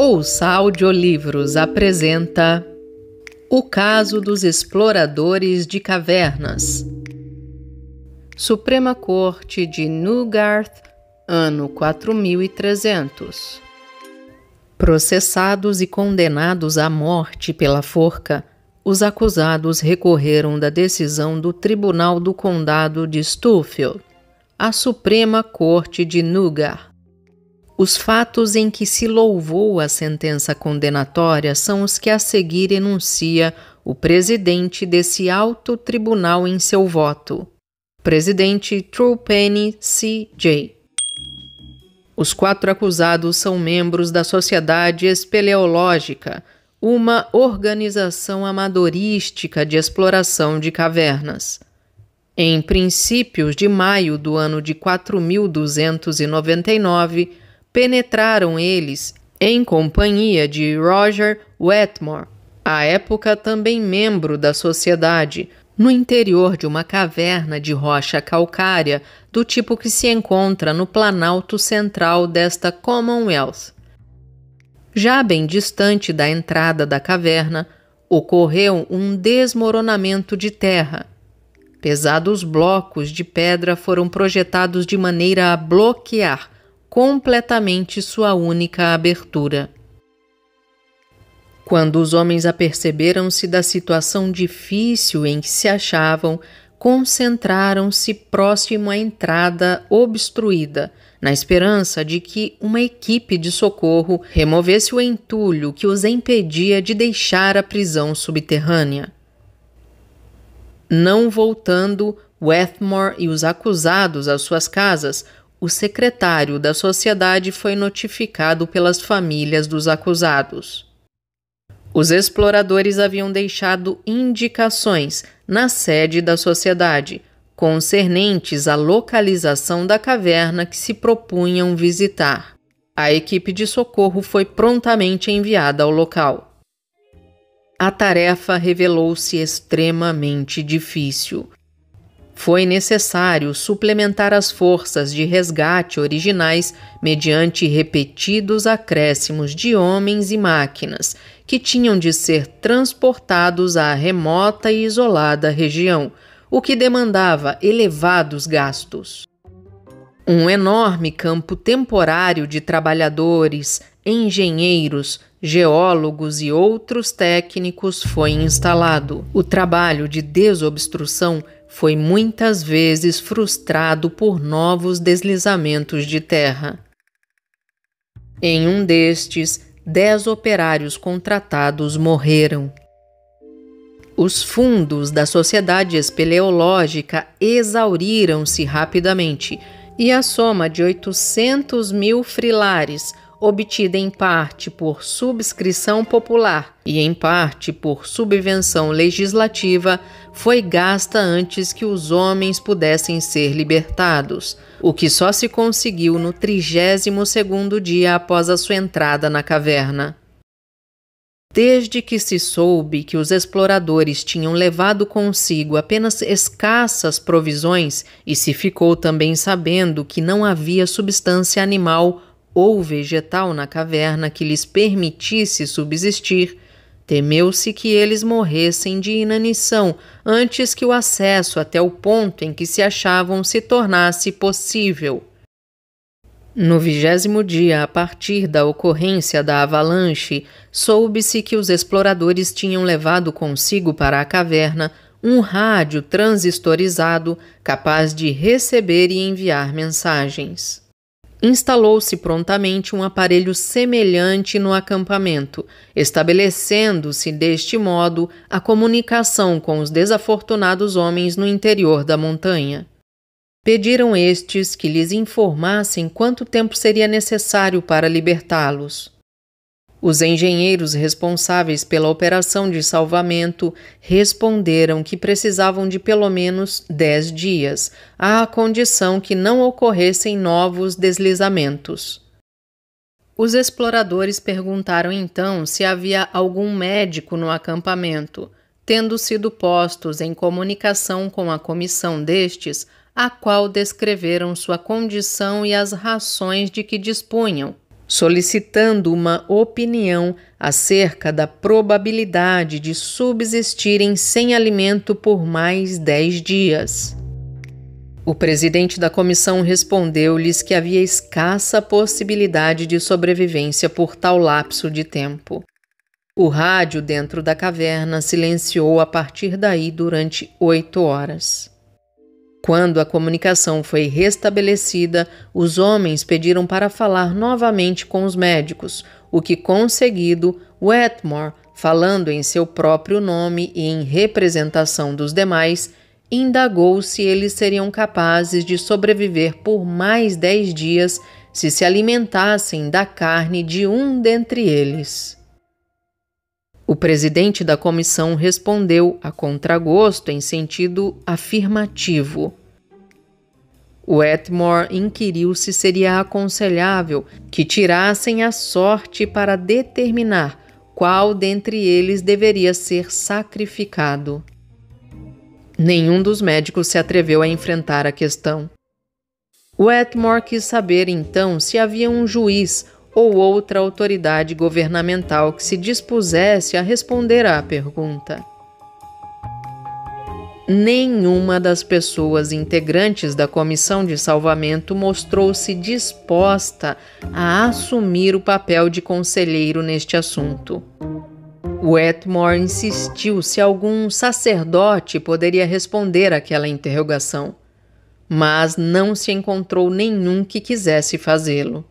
Ouça Audiolivros apresenta O Caso dos Exploradores de Cavernas. Suprema Corte de Nugarth, ano 4300. Processados e condenados à morte pela forca, os acusados recorreram da decisão do Tribunal do Condado de Stufield, a Suprema Corte de Newgarth. Os fatos em que se louvou a sentença condenatória são os que a seguir enuncia o presidente desse alto tribunal em seu voto, presidente Truepenny C.J. Os quatro acusados são membros da Sociedade Espeleológica, uma organização amadorística de exploração de cavernas. Em princípios de maio do ano de 4299, penetraram eles em companhia de Roger Wetmore, à época também membro da sociedade, no interior de uma caverna de rocha calcária do tipo que se encontra no planalto central desta Commonwealth. Já bem distante da entrada da caverna, ocorreu um desmoronamento de terra. Pesados blocos de pedra foram projetados de maneira a bloquear completamente sua única abertura. Quando os homens aperceberam-se da situação difícil em que se achavam, concentraram-se próximo à entrada obstruída, na esperança de que uma equipe de socorro removesse o entulho que os impedia de deixar a prisão subterrânea. Não voltando, Wethmore e os acusados às suas casas o secretário da sociedade foi notificado pelas famílias dos acusados. Os exploradores haviam deixado indicações na sede da sociedade concernentes à localização da caverna que se propunham visitar. A equipe de socorro foi prontamente enviada ao local. A tarefa revelou-se extremamente difícil foi necessário suplementar as forças de resgate originais mediante repetidos acréscimos de homens e máquinas, que tinham de ser transportados à remota e isolada região, o que demandava elevados gastos. Um enorme campo temporário de trabalhadores, engenheiros, geólogos e outros técnicos foi instalado. O trabalho de desobstrução foi muitas vezes frustrado por novos deslizamentos de terra. Em um destes, dez operários contratados morreram. Os fundos da Sociedade Espeleológica exauriram-se rapidamente e a soma de 800 mil frilares, obtida em parte por subscrição popular e em parte por subvenção legislativa, foi gasta antes que os homens pudessem ser libertados, o que só se conseguiu no 32º dia após a sua entrada na caverna. Desde que se soube que os exploradores tinham levado consigo apenas escassas provisões e se ficou também sabendo que não havia substância animal ou vegetal na caverna que lhes permitisse subsistir, temeu-se que eles morressem de inanição antes que o acesso até o ponto em que se achavam se tornasse possível. No vigésimo dia, a partir da ocorrência da avalanche, soube-se que os exploradores tinham levado consigo para a caverna um rádio transistorizado capaz de receber e enviar mensagens instalou-se prontamente um aparelho semelhante no acampamento, estabelecendo-se deste modo a comunicação com os desafortunados homens no interior da montanha. Pediram estes que lhes informassem quanto tempo seria necessário para libertá-los. Os engenheiros responsáveis pela operação de salvamento responderam que precisavam de pelo menos 10 dias, à condição que não ocorressem novos deslizamentos. Os exploradores perguntaram então se havia algum médico no acampamento, tendo sido postos em comunicação com a comissão destes, a qual descreveram sua condição e as rações de que dispunham solicitando uma opinião acerca da probabilidade de subsistirem sem alimento por mais 10 dias. O presidente da comissão respondeu-lhes que havia escassa possibilidade de sobrevivência por tal lapso de tempo. O rádio dentro da caverna silenciou a partir daí durante oito horas. Quando a comunicação foi restabelecida, os homens pediram para falar novamente com os médicos, o que conseguido, Wetmore, falando em seu próprio nome e em representação dos demais, indagou se eles seriam capazes de sobreviver por mais dez dias se se alimentassem da carne de um dentre eles. O presidente da comissão respondeu a contragosto em sentido afirmativo. Wetmore inquiriu se seria aconselhável que tirassem a sorte para determinar qual dentre eles deveria ser sacrificado. Nenhum dos médicos se atreveu a enfrentar a questão. Wetmore quis saber então se havia um juiz ou outra autoridade governamental que se dispusesse a responder à pergunta. Nenhuma das pessoas integrantes da comissão de salvamento mostrou-se disposta a assumir o papel de conselheiro neste assunto. Wetmore insistiu se algum sacerdote poderia responder àquela interrogação, mas não se encontrou nenhum que quisesse fazê-lo.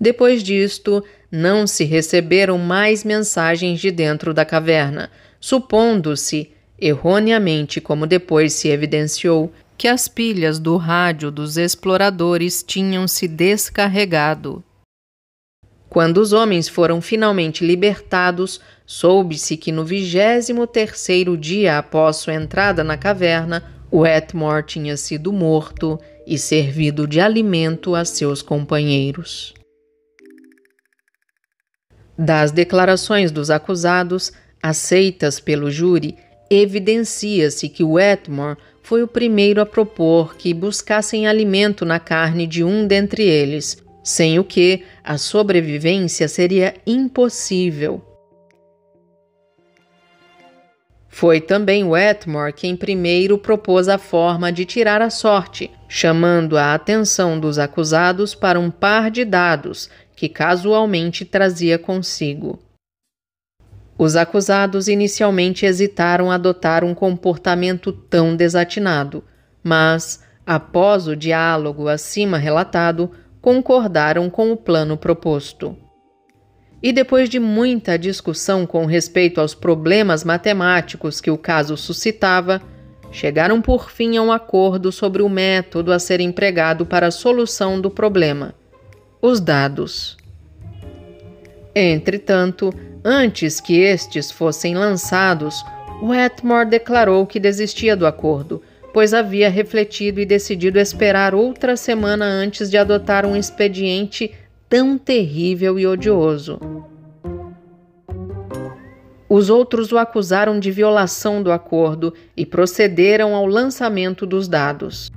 Depois disto, não se receberam mais mensagens de dentro da caverna, supondo-se, erroneamente como depois se evidenciou, que as pilhas do rádio dos exploradores tinham se descarregado. Quando os homens foram finalmente libertados, soube-se que no vigésimo terceiro dia após sua entrada na caverna, o Etmore tinha sido morto e servido de alimento a seus companheiros. Das declarações dos acusados, aceitas pelo júri, evidencia-se que Wetmore foi o primeiro a propor que buscassem alimento na carne de um dentre eles, sem o que a sobrevivência seria impossível. Foi também Wetmore quem primeiro propôs a forma de tirar a sorte, chamando a atenção dos acusados para um par de dados que casualmente trazia consigo. Os acusados inicialmente hesitaram adotar um comportamento tão desatinado, mas, após o diálogo acima relatado, concordaram com o plano proposto. E depois de muita discussão com respeito aos problemas matemáticos que o caso suscitava, chegaram por fim a um acordo sobre o método a ser empregado para a solução do problema os dados. Entretanto, antes que estes fossem lançados, Wetmore declarou que desistia do acordo, pois havia refletido e decidido esperar outra semana antes de adotar um expediente tão terrível e odioso. Os outros o acusaram de violação do acordo e procederam ao lançamento dos dados.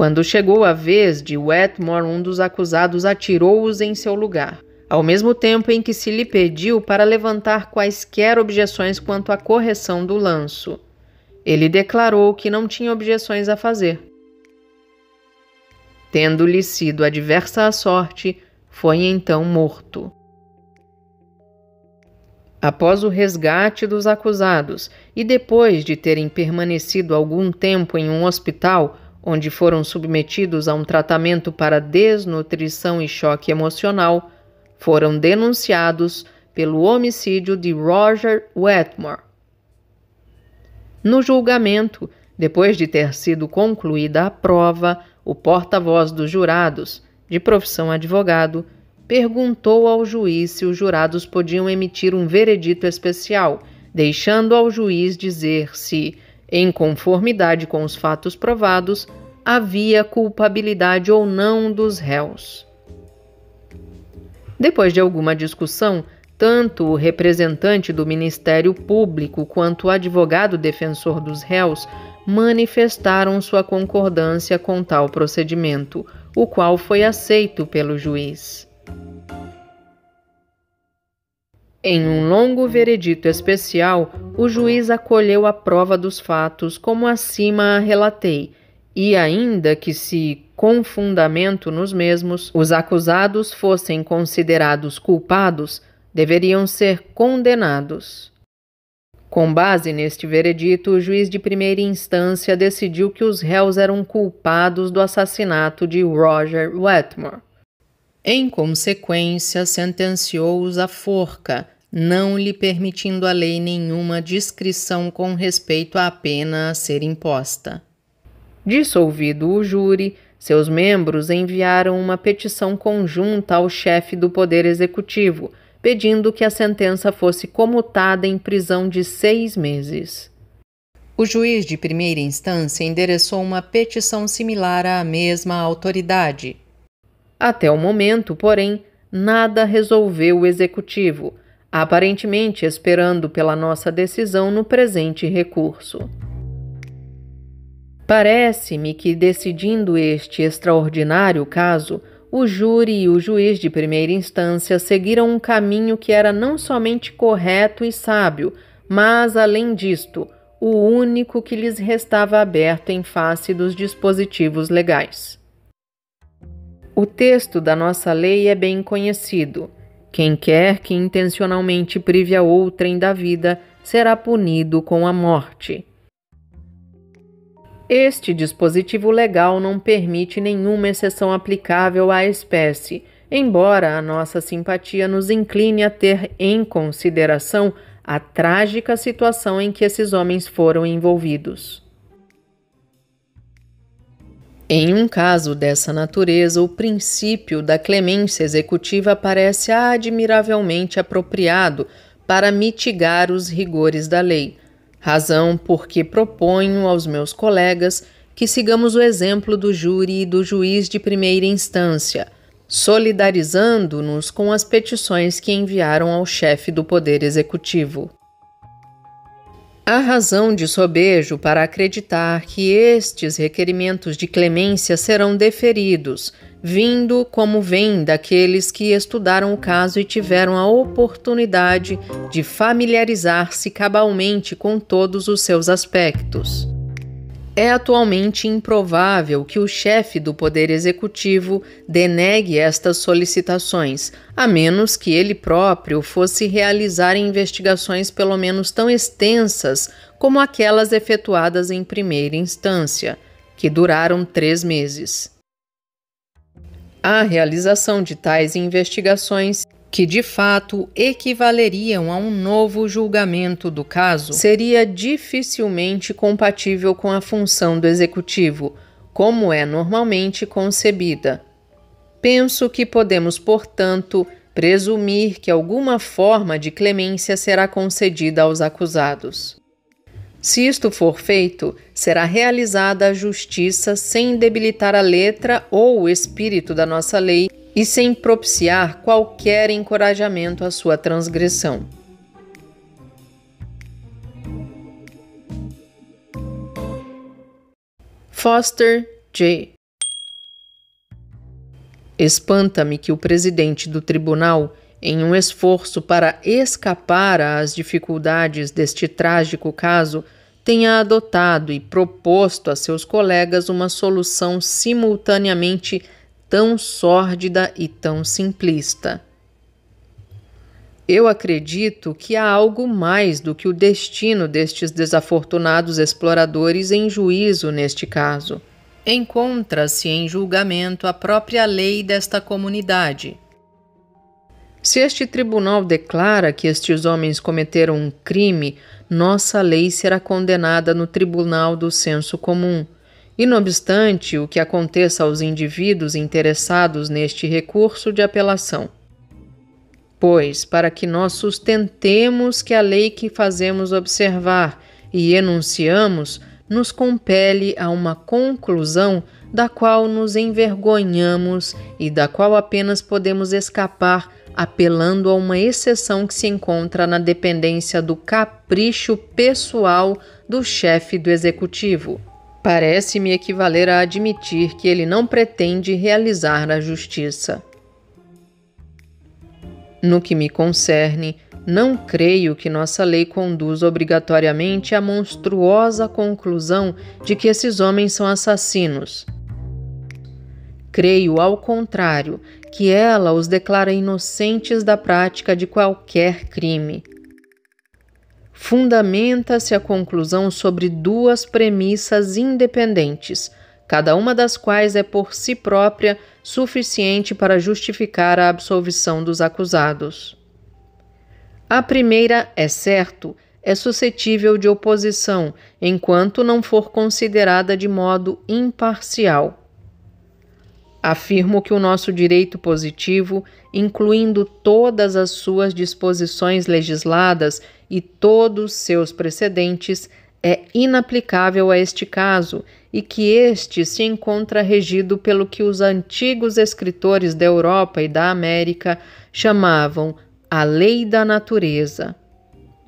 Quando chegou a vez de Wetmore, um dos acusados atirou-os em seu lugar, ao mesmo tempo em que se lhe pediu para levantar quaisquer objeções quanto à correção do lanço. Ele declarou que não tinha objeções a fazer. Tendo-lhe sido adversa a sorte, foi então morto. Após o resgate dos acusados e depois de terem permanecido algum tempo em um hospital, onde foram submetidos a um tratamento para desnutrição e choque emocional, foram denunciados pelo homicídio de Roger Wetmore. No julgamento, depois de ter sido concluída a prova, o porta-voz dos jurados, de profissão advogado, perguntou ao juiz se os jurados podiam emitir um veredito especial, deixando ao juiz dizer se em conformidade com os fatos provados, havia culpabilidade ou não dos réus. Depois de alguma discussão, tanto o representante do Ministério Público quanto o advogado defensor dos réus manifestaram sua concordância com tal procedimento, o qual foi aceito pelo juiz. Em um longo veredito especial, o juiz acolheu a prova dos fatos como acima a relatei, e ainda que se com fundamento nos mesmos os acusados fossem considerados culpados, deveriam ser condenados. Com base neste veredito, o juiz de primeira instância decidiu que os réus eram culpados do assassinato de Roger Wetmore. Em consequência, sentenciou-os à forca, não lhe permitindo a lei nenhuma discrição com respeito à pena a ser imposta. Dissolvido o júri, seus membros enviaram uma petição conjunta ao chefe do Poder Executivo, pedindo que a sentença fosse comutada em prisão de seis meses. O juiz de primeira instância endereçou uma petição similar à mesma autoridade, até o momento, porém, nada resolveu o executivo, aparentemente esperando pela nossa decisão no presente recurso. Parece-me que, decidindo este extraordinário caso, o júri e o juiz de primeira instância seguiram um caminho que era não somente correto e sábio, mas, além disto, o único que lhes restava aberto em face dos dispositivos legais. O texto da nossa lei é bem conhecido. Quem quer que intencionalmente prive a outrem da vida será punido com a morte. Este dispositivo legal não permite nenhuma exceção aplicável à espécie, embora a nossa simpatia nos incline a ter em consideração a trágica situação em que esses homens foram envolvidos. Em um caso dessa natureza, o princípio da clemência executiva parece admiravelmente apropriado para mitigar os rigores da lei, razão por que proponho aos meus colegas que sigamos o exemplo do júri e do juiz de primeira instância, solidarizando-nos com as petições que enviaram ao chefe do Poder Executivo. Há razão de sobejo para acreditar que estes requerimentos de clemência serão deferidos, vindo como vem daqueles que estudaram o caso e tiveram a oportunidade de familiarizar-se cabalmente com todos os seus aspectos. É atualmente improvável que o chefe do Poder Executivo denegue estas solicitações, a menos que ele próprio fosse realizar investigações pelo menos tão extensas como aquelas efetuadas em primeira instância, que duraram três meses. A realização de tais investigações que de fato equivaleriam a um novo julgamento do caso, seria dificilmente compatível com a função do executivo, como é normalmente concebida. Penso que podemos, portanto, presumir que alguma forma de clemência será concedida aos acusados. Se isto for feito, será realizada a justiça sem debilitar a letra ou o espírito da nossa lei e sem propiciar qualquer encorajamento à sua transgressão. Foster J. Espanta-me que o presidente do tribunal, em um esforço para escapar às dificuldades deste trágico caso, tenha adotado e proposto a seus colegas uma solução simultaneamente tão sórdida e tão simplista. Eu acredito que há algo mais do que o destino destes desafortunados exploradores em juízo neste caso. Encontra-se em julgamento a própria lei desta comunidade. Se este tribunal declara que estes homens cometeram um crime, nossa lei será condenada no tribunal do senso comum e, no obstante, o que aconteça aos indivíduos interessados neste recurso de apelação. Pois, para que nós sustentemos que a lei que fazemos observar e enunciamos nos compele a uma conclusão da qual nos envergonhamos e da qual apenas podemos escapar apelando a uma exceção que se encontra na dependência do capricho pessoal do chefe do executivo. Parece-me equivaler a admitir que ele não pretende realizar a justiça. No que me concerne, não creio que nossa lei conduza obrigatoriamente à monstruosa conclusão de que esses homens são assassinos. Creio, ao contrário, que ela os declara inocentes da prática de qualquer crime fundamenta-se a conclusão sobre duas premissas independentes, cada uma das quais é por si própria suficiente para justificar a absolvição dos acusados. A primeira, é certo, é suscetível de oposição enquanto não for considerada de modo imparcial. Afirmo que o nosso direito positivo, incluindo todas as suas disposições legisladas e todos seus precedentes, é inaplicável a este caso e que este se encontra regido pelo que os antigos escritores da Europa e da América chamavam a lei da natureza,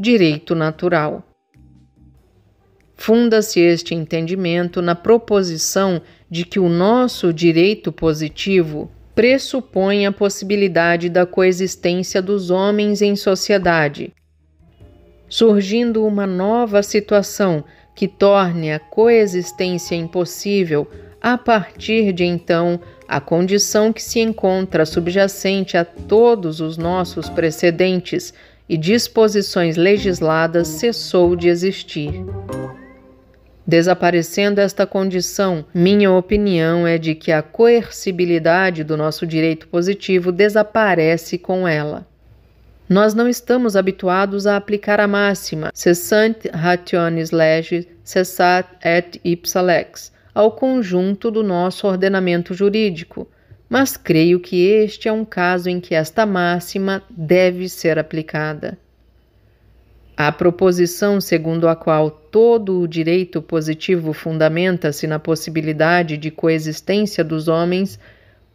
direito natural. Funda-se este entendimento na proposição de que o nosso direito positivo pressupõe a possibilidade da coexistência dos homens em sociedade surgindo uma nova situação que torne a coexistência impossível, a partir de então, a condição que se encontra subjacente a todos os nossos precedentes e disposições legisladas cessou de existir. Desaparecendo esta condição, minha opinião é de que a coercibilidade do nosso direito positivo desaparece com ela. Nós não estamos habituados a aplicar a máxima cessant rationis legis cessat et ipsa lex ao conjunto do nosso ordenamento jurídico, mas creio que este é um caso em que esta máxima deve ser aplicada. A proposição segundo a qual todo o direito positivo fundamenta-se na possibilidade de coexistência dos homens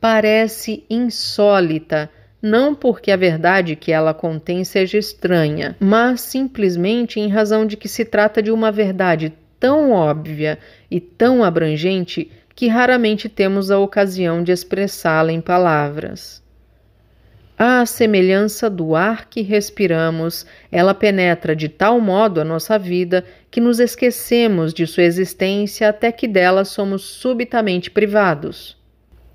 parece insólita não porque a verdade que ela contém seja estranha, mas simplesmente em razão de que se trata de uma verdade tão óbvia e tão abrangente que raramente temos a ocasião de expressá-la em palavras. À semelhança do ar que respiramos, ela penetra de tal modo a nossa vida que nos esquecemos de sua existência até que dela somos subitamente privados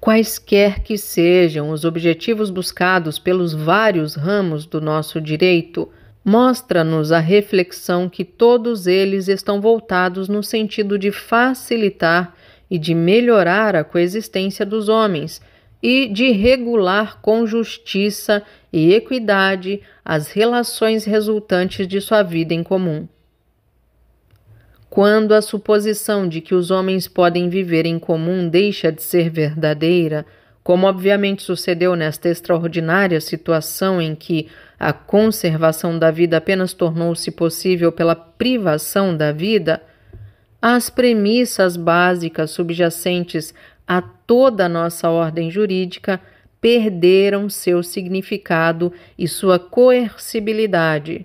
quaisquer que sejam os objetivos buscados pelos vários ramos do nosso direito, mostra-nos a reflexão que todos eles estão voltados no sentido de facilitar e de melhorar a coexistência dos homens e de regular com justiça e equidade as relações resultantes de sua vida em comum. Quando a suposição de que os homens podem viver em comum deixa de ser verdadeira, como obviamente sucedeu nesta extraordinária situação em que a conservação da vida apenas tornou-se possível pela privação da vida, as premissas básicas subjacentes a toda a nossa ordem jurídica perderam seu significado e sua coercibilidade.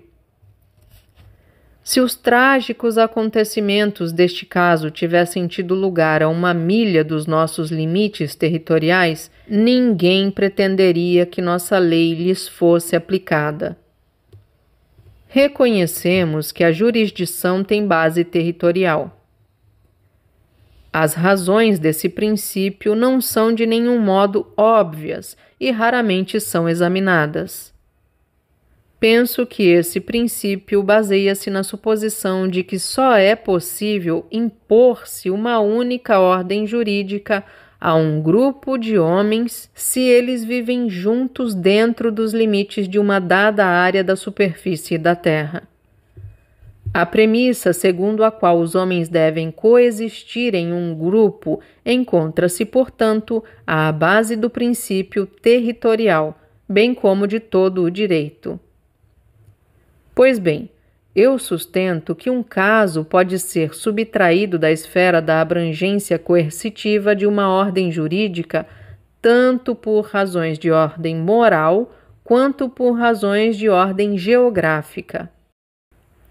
Se os trágicos acontecimentos deste caso tivessem tido lugar a uma milha dos nossos limites territoriais, ninguém pretenderia que nossa lei lhes fosse aplicada. Reconhecemos que a jurisdição tem base territorial. As razões desse princípio não são de nenhum modo óbvias e raramente são examinadas. Penso que esse princípio baseia-se na suposição de que só é possível impor-se uma única ordem jurídica a um grupo de homens se eles vivem juntos dentro dos limites de uma dada área da superfície da Terra. A premissa segundo a qual os homens devem coexistir em um grupo encontra-se, portanto, à base do princípio territorial, bem como de todo o direito. Pois bem, eu sustento que um caso pode ser subtraído da esfera da abrangência coercitiva de uma ordem jurídica tanto por razões de ordem moral quanto por razões de ordem geográfica.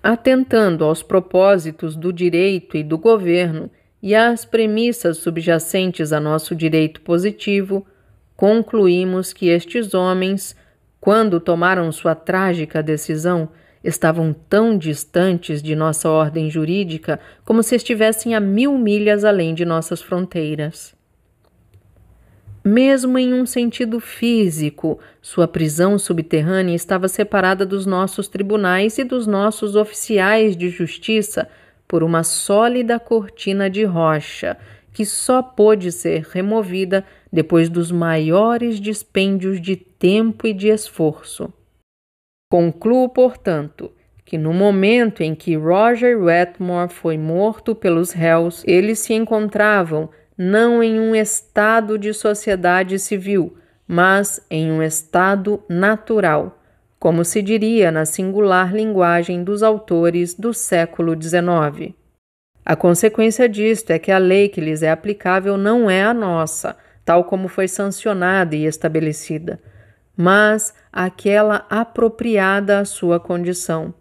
Atentando aos propósitos do direito e do governo e às premissas subjacentes a nosso direito positivo, concluímos que estes homens, quando tomaram sua trágica decisão, estavam tão distantes de nossa ordem jurídica como se estivessem a mil milhas além de nossas fronteiras. Mesmo em um sentido físico, sua prisão subterrânea estava separada dos nossos tribunais e dos nossos oficiais de justiça por uma sólida cortina de rocha que só pôde ser removida depois dos maiores dispêndios de tempo e de esforço. Concluo, portanto, que no momento em que Roger Wetmore foi morto pelos réus, eles se encontravam não em um estado de sociedade civil, mas em um estado natural, como se diria na singular linguagem dos autores do século XIX. A consequência disto é que a lei que lhes é aplicável não é a nossa, tal como foi sancionada e estabelecida mas aquela apropriada à sua condição.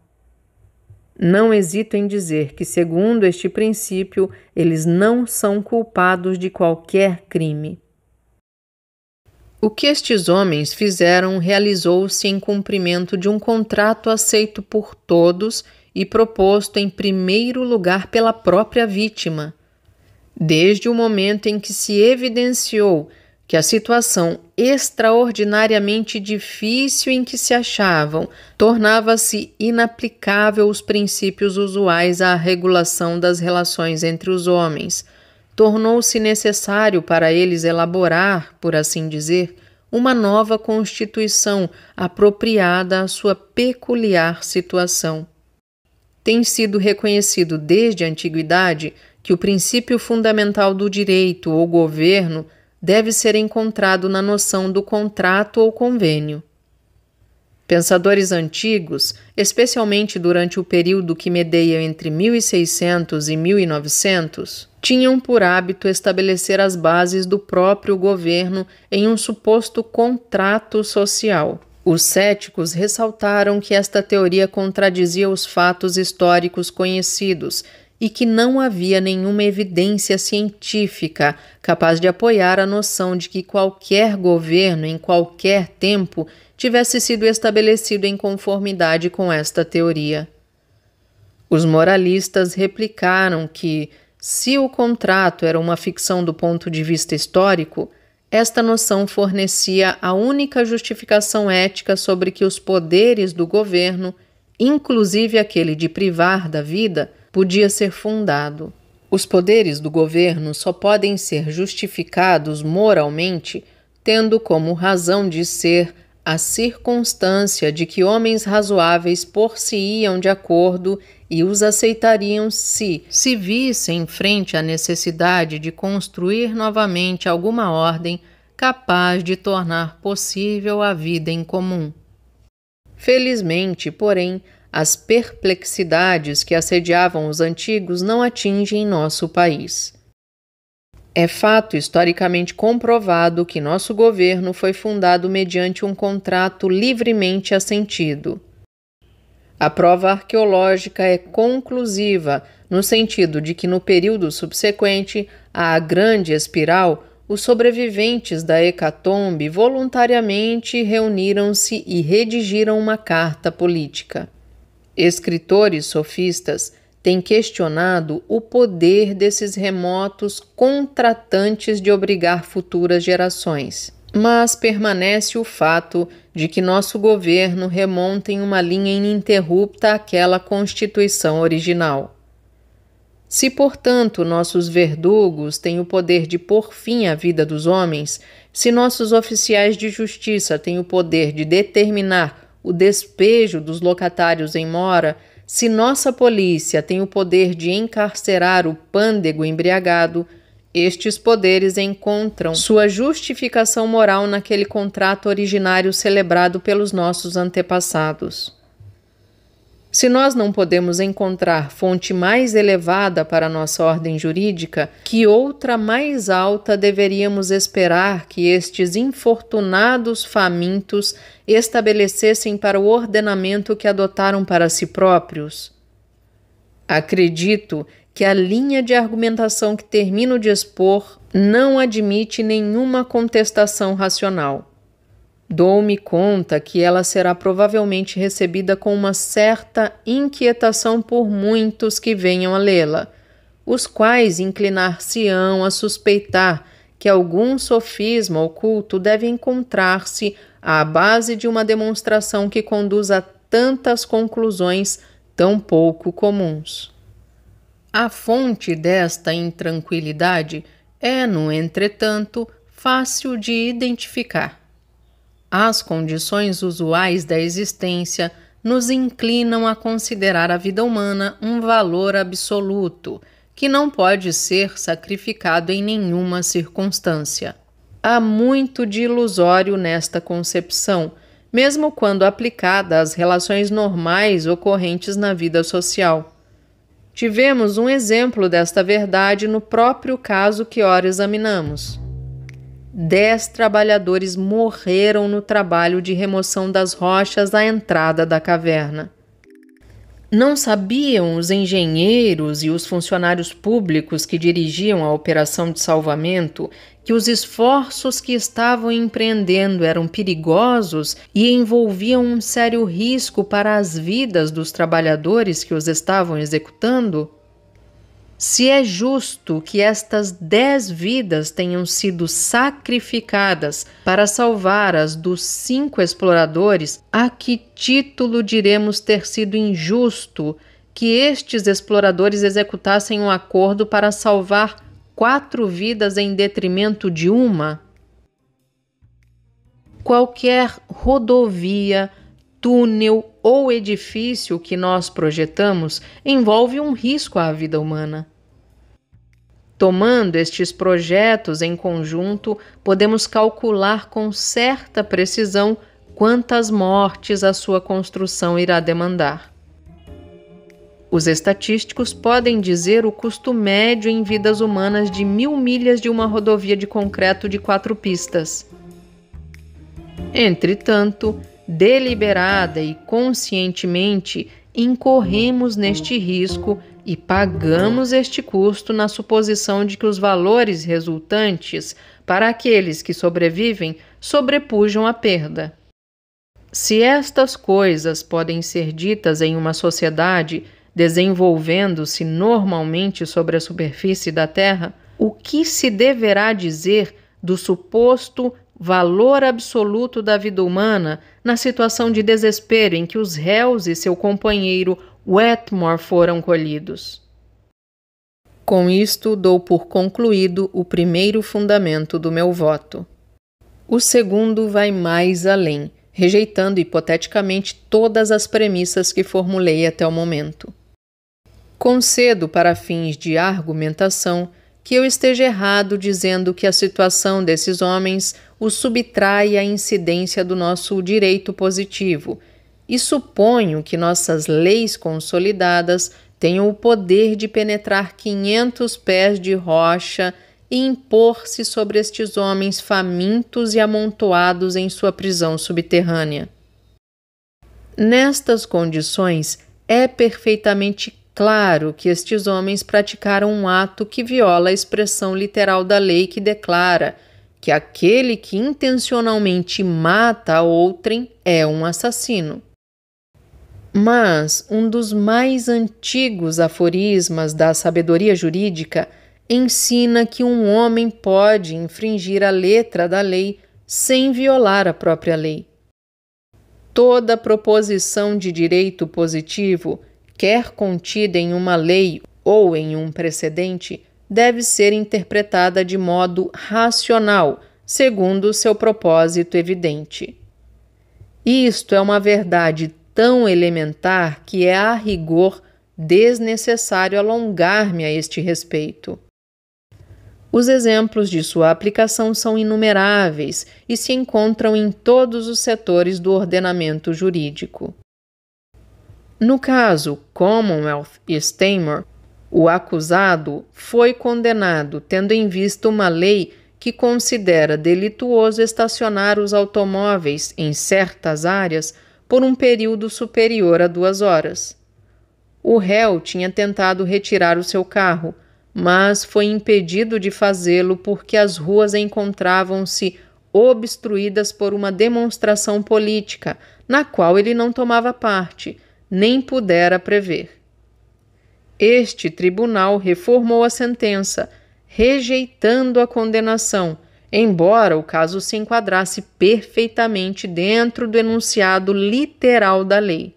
Não hesito em dizer que, segundo este princípio, eles não são culpados de qualquer crime. O que estes homens fizeram realizou-se em cumprimento de um contrato aceito por todos e proposto em primeiro lugar pela própria vítima. Desde o momento em que se evidenciou que a situação extraordinariamente difícil em que se achavam tornava-se inaplicável os princípios usuais à regulação das relações entre os homens. Tornou-se necessário para eles elaborar, por assim dizer, uma nova constituição apropriada à sua peculiar situação. Tem sido reconhecido desde a antiguidade que o princípio fundamental do direito ou governo deve ser encontrado na noção do contrato ou convênio. Pensadores antigos, especialmente durante o período que medeia entre 1600 e 1900, tinham por hábito estabelecer as bases do próprio governo em um suposto contrato social. Os céticos ressaltaram que esta teoria contradizia os fatos históricos conhecidos e que não havia nenhuma evidência científica capaz de apoiar a noção de que qualquer governo, em qualquer tempo, tivesse sido estabelecido em conformidade com esta teoria. Os moralistas replicaram que, se o contrato era uma ficção do ponto de vista histórico, esta noção fornecia a única justificação ética sobre que os poderes do governo, inclusive aquele de privar da vida, podia ser fundado. Os poderes do governo só podem ser justificados moralmente tendo como razão de ser a circunstância de que homens razoáveis por-se-iam de acordo e os aceitariam se se vissem frente à necessidade de construir novamente alguma ordem capaz de tornar possível a vida em comum. Felizmente, porém, as perplexidades que assediavam os antigos não atingem nosso país. É fato historicamente comprovado que nosso governo foi fundado mediante um contrato livremente assentido. A prova arqueológica é conclusiva, no sentido de que no período subsequente à Grande Espiral, os sobreviventes da hecatombe voluntariamente reuniram-se e redigiram uma carta política. Escritores sofistas têm questionado o poder desses remotos contratantes de obrigar futuras gerações. Mas permanece o fato de que nosso governo remonta em uma linha ininterrupta àquela Constituição original. Se, portanto, nossos verdugos têm o poder de pôr fim à vida dos homens, se nossos oficiais de justiça têm o poder de determinar o despejo dos locatários em mora, se nossa polícia tem o poder de encarcerar o pândego embriagado, estes poderes encontram sua justificação moral naquele contrato originário celebrado pelos nossos antepassados. Se nós não podemos encontrar fonte mais elevada para nossa ordem jurídica, que outra mais alta deveríamos esperar que estes infortunados famintos estabelecessem para o ordenamento que adotaram para si próprios? Acredito que a linha de argumentação que termino de expor não admite nenhuma contestação racional. Dou-me conta que ela será provavelmente recebida com uma certa inquietação por muitos que venham a lê-la, os quais inclinar-se-ão a suspeitar que algum sofisma oculto deve encontrar-se à base de uma demonstração que conduz a tantas conclusões tão pouco comuns. A fonte desta intranquilidade é, no entretanto, fácil de identificar. As condições usuais da existência nos inclinam a considerar a vida humana um valor absoluto, que não pode ser sacrificado em nenhuma circunstância. Há muito de ilusório nesta concepção, mesmo quando aplicada às relações normais ocorrentes na vida social. Tivemos um exemplo desta verdade no próprio caso que ora examinamos dez trabalhadores morreram no trabalho de remoção das rochas à entrada da caverna. Não sabiam os engenheiros e os funcionários públicos que dirigiam a operação de salvamento que os esforços que estavam empreendendo eram perigosos e envolviam um sério risco para as vidas dos trabalhadores que os estavam executando? se é justo que estas dez vidas tenham sido sacrificadas para salvar as dos cinco exploradores, a que título diremos ter sido injusto que estes exploradores executassem um acordo para salvar quatro vidas em detrimento de uma? Qualquer rodovia, túnel ou edifício que nós projetamos envolve um risco à vida humana. Tomando estes projetos em conjunto, podemos calcular com certa precisão quantas mortes a sua construção irá demandar. Os estatísticos podem dizer o custo médio em vidas humanas de mil milhas de uma rodovia de concreto de quatro pistas. Entretanto, deliberada e conscientemente incorremos neste risco e pagamos este custo na suposição de que os valores resultantes para aqueles que sobrevivem sobrepujam a perda. Se estas coisas podem ser ditas em uma sociedade desenvolvendo-se normalmente sobre a superfície da Terra, o que se deverá dizer do suposto valor absoluto da vida humana na situação de desespero em que os réus e seu companheiro Wetmore foram colhidos. Com isto, dou por concluído o primeiro fundamento do meu voto. O segundo vai mais além, rejeitando hipoteticamente todas as premissas que formulei até o momento. Concedo para fins de argumentação que eu esteja errado dizendo que a situação desses homens o subtrai à incidência do nosso direito positivo, e suponho que nossas leis consolidadas tenham o poder de penetrar 500 pés de rocha e impor-se sobre estes homens famintos e amontoados em sua prisão subterrânea. Nestas condições, é perfeitamente Claro que estes homens praticaram um ato que viola a expressão literal da lei que declara que aquele que intencionalmente mata a outrem é um assassino. Mas um dos mais antigos aforismas da sabedoria jurídica ensina que um homem pode infringir a letra da lei sem violar a própria lei. Toda proposição de direito positivo quer contida em uma lei ou em um precedente, deve ser interpretada de modo racional, segundo seu propósito evidente. Isto é uma verdade tão elementar que é a rigor desnecessário alongar-me a este respeito. Os exemplos de sua aplicação são inumeráveis e se encontram em todos os setores do ordenamento jurídico. No caso Commonwealth e Stammer, o acusado foi condenado tendo em vista uma lei que considera delituoso estacionar os automóveis em certas áreas por um período superior a duas horas. O réu tinha tentado retirar o seu carro, mas foi impedido de fazê-lo porque as ruas encontravam-se obstruídas por uma demonstração política, na qual ele não tomava parte nem pudera prever. Este tribunal reformou a sentença, rejeitando a condenação, embora o caso se enquadrasse perfeitamente dentro do enunciado literal da lei.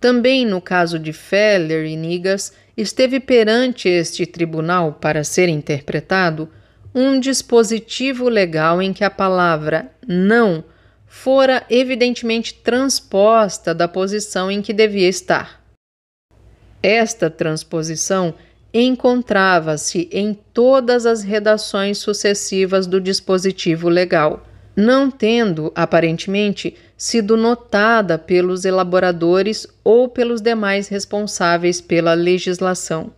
Também no caso de Feller e Nigas, esteve perante este tribunal para ser interpretado um dispositivo legal em que a palavra não fora evidentemente transposta da posição em que devia estar. Esta transposição encontrava-se em todas as redações sucessivas do dispositivo legal, não tendo, aparentemente, sido notada pelos elaboradores ou pelos demais responsáveis pela legislação.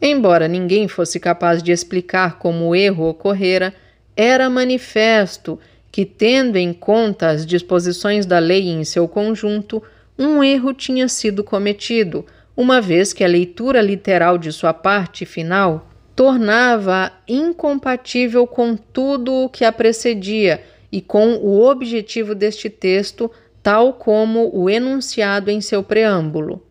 Embora ninguém fosse capaz de explicar como o erro ocorrera, era manifesto que, tendo em conta as disposições da lei em seu conjunto, um erro tinha sido cometido, uma vez que a leitura literal de sua parte final tornava-a incompatível com tudo o que a precedia e com o objetivo deste texto, tal como o enunciado em seu preâmbulo.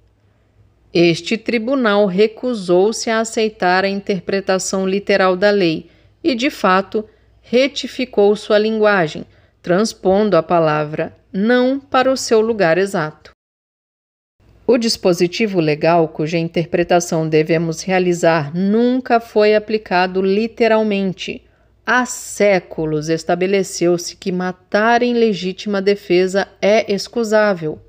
Este tribunal recusou-se a aceitar a interpretação literal da lei e, de fato, retificou sua linguagem, transpondo a palavra não para o seu lugar exato. O dispositivo legal cuja interpretação devemos realizar nunca foi aplicado literalmente. Há séculos estabeleceu-se que matar em legítima defesa é excusável.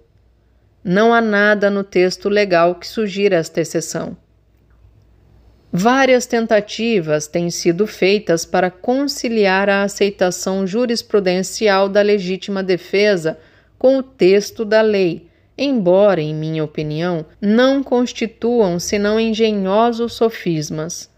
Não há nada no texto legal que sugira esta exceção. Várias tentativas têm sido feitas para conciliar a aceitação jurisprudencial da legítima defesa com o texto da lei, embora, em minha opinião, não constituam senão engenhosos sofismas.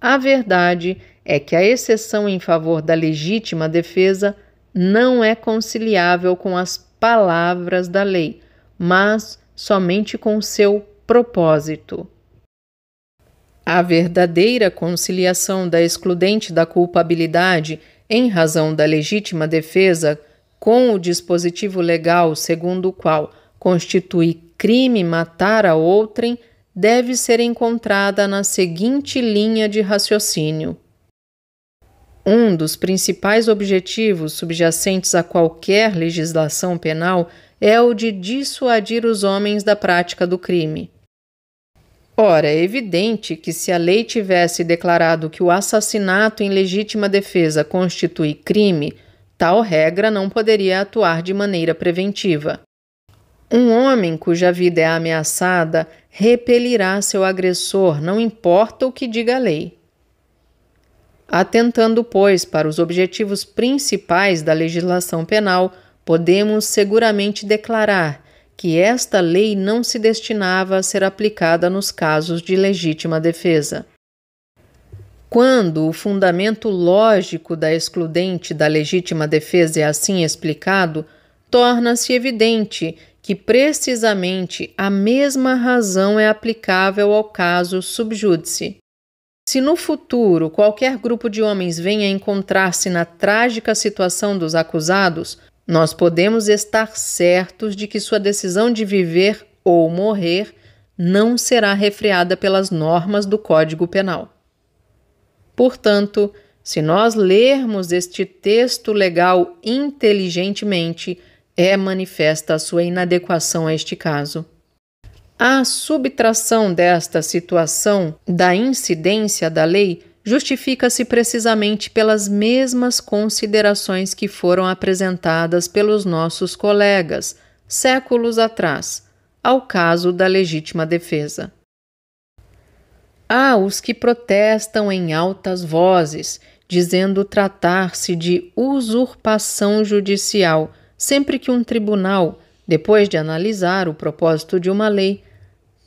A verdade é que a exceção em favor da legítima defesa não é conciliável com as palavras da lei, mas somente com seu propósito. A verdadeira conciliação da excludente da culpabilidade em razão da legítima defesa com o dispositivo legal segundo o qual constitui crime matar a outrem deve ser encontrada na seguinte linha de raciocínio. Um dos principais objetivos subjacentes a qualquer legislação penal é o de dissuadir os homens da prática do crime. Ora, é evidente que se a lei tivesse declarado que o assassinato em legítima defesa constitui crime, tal regra não poderia atuar de maneira preventiva. Um homem cuja vida é ameaçada repelirá seu agressor, não importa o que diga a lei. Atentando, pois, para os objetivos principais da legislação penal, podemos seguramente declarar que esta lei não se destinava a ser aplicada nos casos de legítima defesa. Quando o fundamento lógico da excludente da legítima defesa é assim explicado, torna-se evidente que precisamente a mesma razão é aplicável ao caso subjúdice. Se no futuro qualquer grupo de homens venha a encontrar-se na trágica situação dos acusados, nós podemos estar certos de que sua decisão de viver ou morrer não será refreada pelas normas do Código Penal. Portanto, se nós lermos este texto legal inteligentemente, é manifesta a sua inadequação a este caso. A subtração desta situação da incidência da lei justifica-se precisamente pelas mesmas considerações que foram apresentadas pelos nossos colegas séculos atrás ao caso da legítima defesa. Há os que protestam em altas vozes, dizendo tratar-se de usurpação judicial sempre que um tribunal, depois de analisar o propósito de uma lei,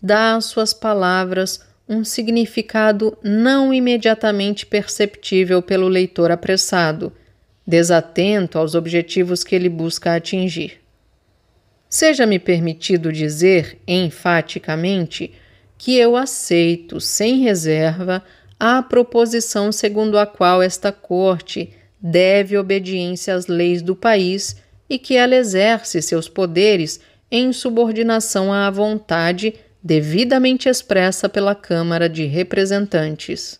dá as suas palavras um significado não imediatamente perceptível pelo leitor apressado, desatento aos objetivos que ele busca atingir. Seja-me permitido dizer enfaticamente que eu aceito sem reserva a proposição segundo a qual esta corte deve obediência às leis do país e que ela exerce seus poderes em subordinação à vontade devidamente expressa pela Câmara de Representantes.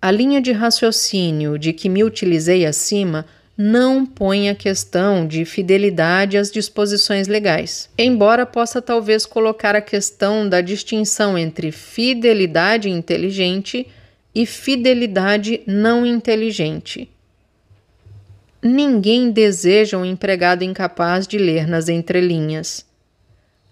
A linha de raciocínio de que me utilizei acima não põe a questão de fidelidade às disposições legais, embora possa talvez colocar a questão da distinção entre fidelidade inteligente e fidelidade não inteligente. Ninguém deseja um empregado incapaz de ler nas entrelinhas.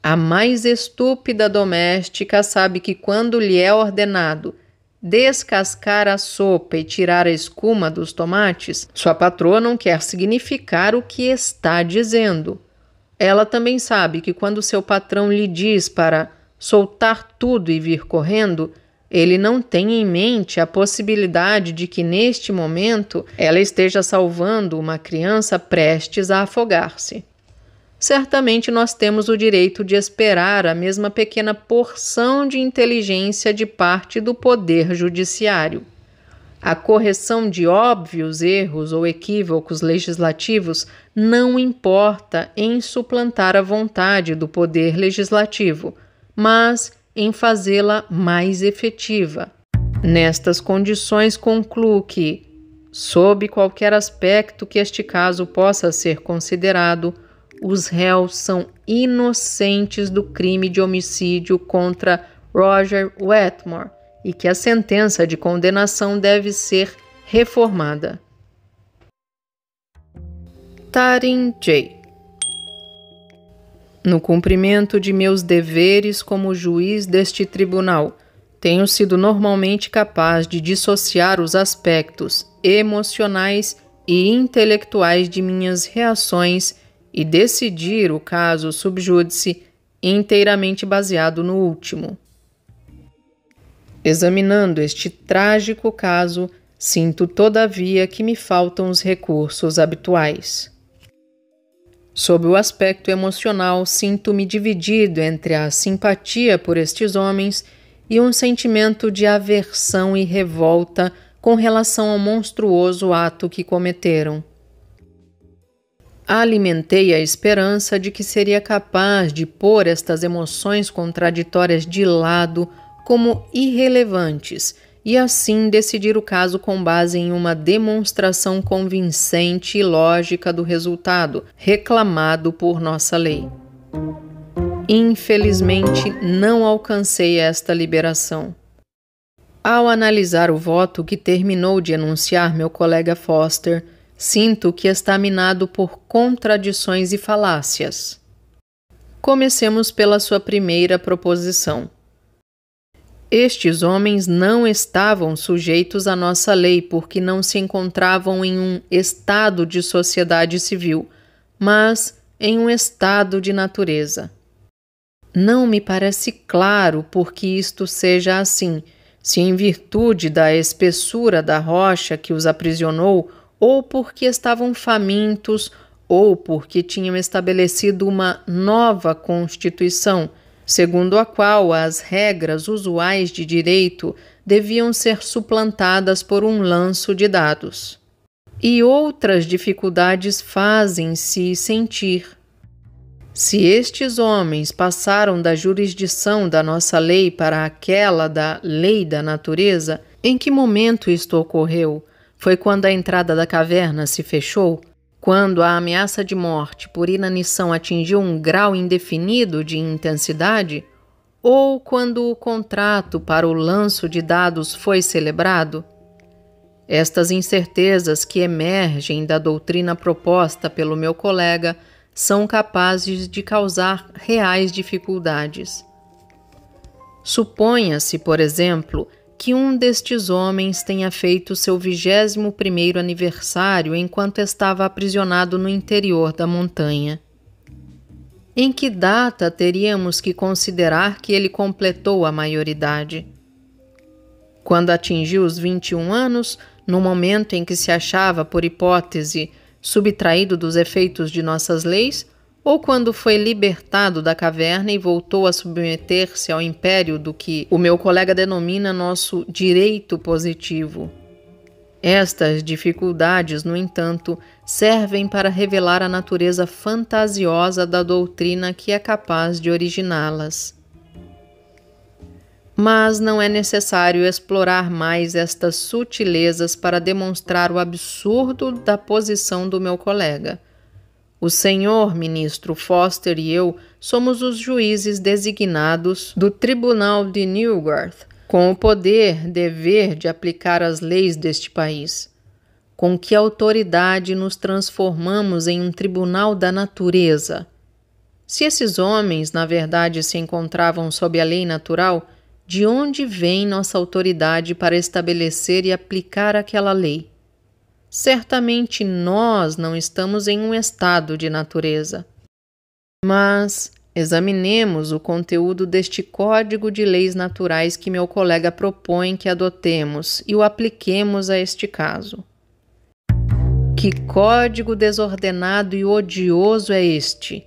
A mais estúpida doméstica sabe que quando lhe é ordenado descascar a sopa e tirar a escuma dos tomates, sua patroa não quer significar o que está dizendo. Ela também sabe que quando seu patrão lhe diz para soltar tudo e vir correndo, ele não tem em mente a possibilidade de que neste momento ela esteja salvando uma criança prestes a afogar-se certamente nós temos o direito de esperar a mesma pequena porção de inteligência de parte do Poder Judiciário. A correção de óbvios erros ou equívocos legislativos não importa em suplantar a vontade do Poder Legislativo, mas em fazê-la mais efetiva. Nestas condições, concluo que, sob qualquer aspecto que este caso possa ser considerado, os réus são inocentes do crime de homicídio contra Roger Wetmore e que a sentença de condenação deve ser reformada. Tarim J. No cumprimento de meus deveres como juiz deste tribunal, tenho sido normalmente capaz de dissociar os aspectos emocionais e intelectuais de minhas reações e decidir o caso subjúdice inteiramente baseado no último. Examinando este trágico caso, sinto todavia que me faltam os recursos habituais. Sob o aspecto emocional, sinto-me dividido entre a simpatia por estes homens e um sentimento de aversão e revolta com relação ao monstruoso ato que cometeram alimentei a esperança de que seria capaz de pôr estas emoções contraditórias de lado como irrelevantes e assim decidir o caso com base em uma demonstração convincente e lógica do resultado reclamado por nossa lei. Infelizmente, não alcancei esta liberação. Ao analisar o voto que terminou de enunciar meu colega Foster, Sinto que está minado por contradições e falácias. Comecemos pela sua primeira proposição. Estes homens não estavam sujeitos à nossa lei porque não se encontravam em um estado de sociedade civil, mas em um estado de natureza. Não me parece claro por que isto seja assim, se em virtude da espessura da rocha que os aprisionou, ou porque estavam famintos, ou porque tinham estabelecido uma nova Constituição, segundo a qual as regras usuais de direito deviam ser suplantadas por um lanço de dados. E outras dificuldades fazem-se sentir. Se estes homens passaram da jurisdição da nossa lei para aquela da lei da natureza, em que momento isto ocorreu? Foi quando a entrada da caverna se fechou, quando a ameaça de morte por inanição atingiu um grau indefinido de intensidade, ou quando o contrato para o lanço de dados foi celebrado? Estas incertezas que emergem da doutrina proposta pelo meu colega são capazes de causar reais dificuldades. Suponha-se, por exemplo, que um destes homens tenha feito seu vigésimo primeiro aniversário enquanto estava aprisionado no interior da montanha. Em que data teríamos que considerar que ele completou a maioridade? Quando atingiu os 21 anos, no momento em que se achava, por hipótese, subtraído dos efeitos de nossas leis, ou quando foi libertado da caverna e voltou a submeter-se ao império do que o meu colega denomina nosso direito positivo. Estas dificuldades, no entanto, servem para revelar a natureza fantasiosa da doutrina que é capaz de originá-las. Mas não é necessário explorar mais estas sutilezas para demonstrar o absurdo da posição do meu colega o senhor ministro Foster e eu somos os juízes designados do Tribunal de Newgarth, com o poder, dever de aplicar as leis deste país. Com que autoridade nos transformamos em um tribunal da natureza? Se esses homens, na verdade, se encontravam sob a lei natural, de onde vem nossa autoridade para estabelecer e aplicar aquela lei? certamente nós não estamos em um estado de natureza. Mas examinemos o conteúdo deste código de leis naturais que meu colega propõe que adotemos e o apliquemos a este caso. Que código desordenado e odioso é este?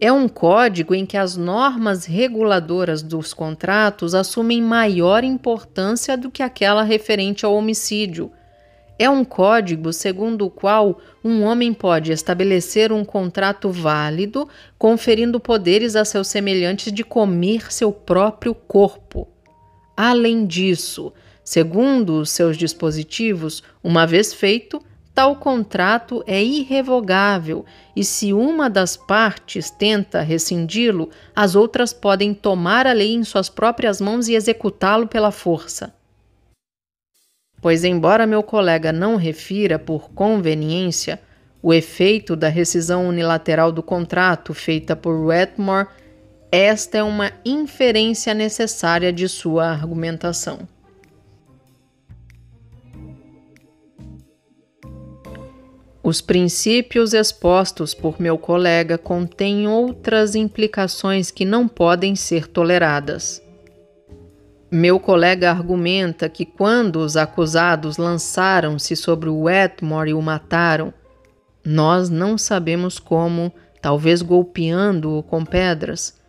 É um código em que as normas reguladoras dos contratos assumem maior importância do que aquela referente ao homicídio é um código segundo o qual um homem pode estabelecer um contrato válido, conferindo poderes a seus semelhantes de comer seu próprio corpo. Além disso, segundo os seus dispositivos, uma vez feito, tal contrato é irrevogável e, se uma das partes tenta rescindi-lo, as outras podem tomar a lei em suas próprias mãos e executá-lo pela força pois, embora meu colega não refira por conveniência, o efeito da rescisão unilateral do contrato feita por Wetmore, esta é uma inferência necessária de sua argumentação. Os princípios expostos por meu colega contêm outras implicações que não podem ser toleradas. Meu colega argumenta que quando os acusados lançaram-se sobre o Wetmore e o mataram, nós não sabemos como, talvez golpeando-o com pedras,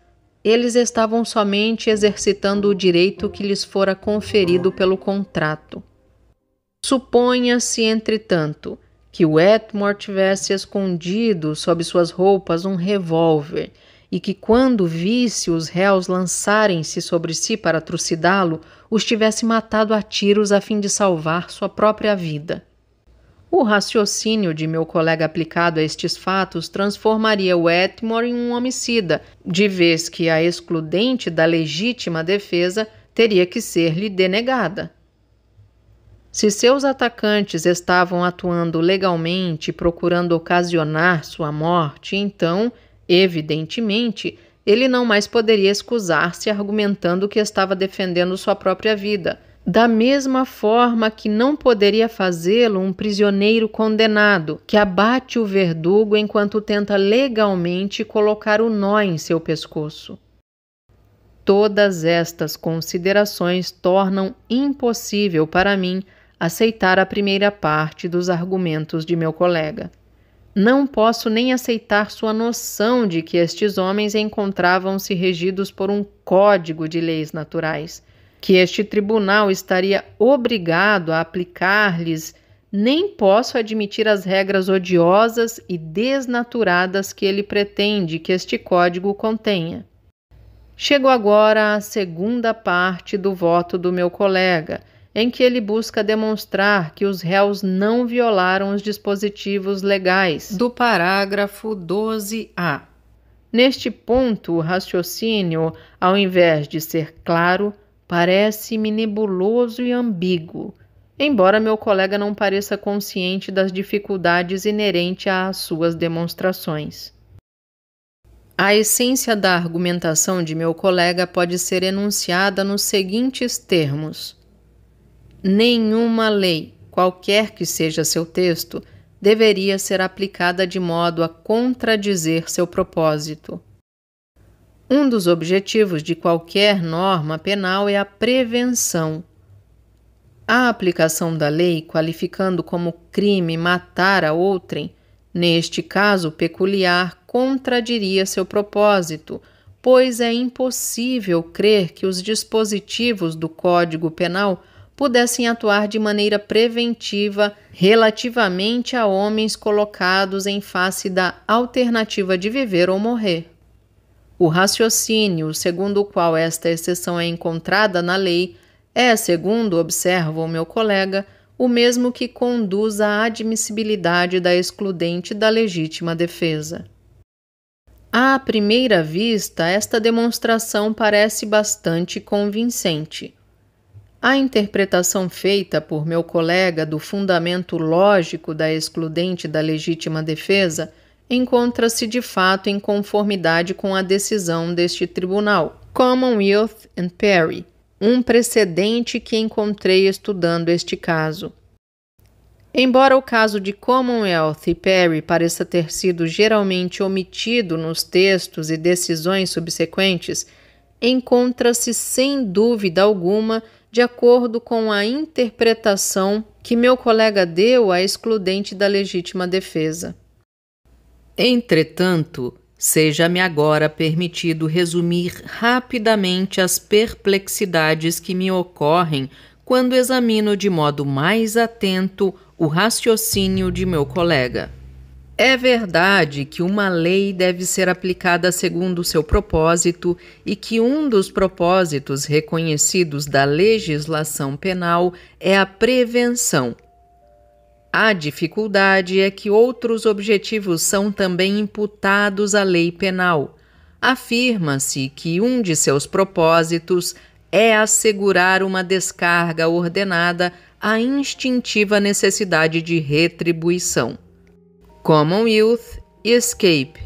eles estavam somente exercitando o direito que lhes fora conferido pelo contrato. Suponha-se, entretanto, que o Wetmore tivesse escondido sob suas roupas um revólver e que, quando visse os réus lançarem-se sobre si para trucidá-lo, os tivesse matado a tiros a fim de salvar sua própria vida. O raciocínio de meu colega aplicado a estes fatos transformaria Wetmore em um homicida, de vez que a excludente da legítima defesa teria que ser-lhe denegada. Se seus atacantes estavam atuando legalmente procurando ocasionar sua morte, então Evidentemente, ele não mais poderia excusar-se argumentando que estava defendendo sua própria vida, da mesma forma que não poderia fazê-lo um prisioneiro condenado, que abate o verdugo enquanto tenta legalmente colocar o nó em seu pescoço. Todas estas considerações tornam impossível para mim aceitar a primeira parte dos argumentos de meu colega. Não posso nem aceitar sua noção de que estes homens encontravam-se regidos por um código de leis naturais, que este tribunal estaria obrigado a aplicar-lhes. Nem posso admitir as regras odiosas e desnaturadas que ele pretende que este código contenha. Chego agora à segunda parte do voto do meu colega em que ele busca demonstrar que os réus não violaram os dispositivos legais do parágrafo 12A. Neste ponto, o raciocínio, ao invés de ser claro, parece-me nebuloso e ambíguo, embora meu colega não pareça consciente das dificuldades inerentes às suas demonstrações. A essência da argumentação de meu colega pode ser enunciada nos seguintes termos Nenhuma lei, qualquer que seja seu texto, deveria ser aplicada de modo a contradizer seu propósito. Um dos objetivos de qualquer norma penal é a prevenção. A aplicação da lei qualificando como crime matar a outrem, neste caso peculiar, contradiria seu propósito, pois é impossível crer que os dispositivos do Código Penal pudessem atuar de maneira preventiva relativamente a homens colocados em face da alternativa de viver ou morrer. O raciocínio segundo o qual esta exceção é encontrada na lei é, segundo observa o meu colega, o mesmo que conduz à admissibilidade da excludente da legítima defesa. À primeira vista, esta demonstração parece bastante convincente. A interpretação feita por meu colega do fundamento lógico da excludente da legítima defesa encontra-se de fato em conformidade com a decisão deste tribunal, Commonwealth and Perry, um precedente que encontrei estudando este caso. Embora o caso de Commonwealth e Perry pareça ter sido geralmente omitido nos textos e decisões subsequentes, encontra-se sem dúvida alguma de acordo com a interpretação que meu colega deu à excludente da legítima defesa. Entretanto, seja-me agora permitido resumir rapidamente as perplexidades que me ocorrem quando examino de modo mais atento o raciocínio de meu colega. É verdade que uma lei deve ser aplicada segundo seu propósito e que um dos propósitos reconhecidos da legislação penal é a prevenção. A dificuldade é que outros objetivos são também imputados à lei penal. Afirma-se que um de seus propósitos é assegurar uma descarga ordenada à instintiva necessidade de retribuição. Common Youth e Escape.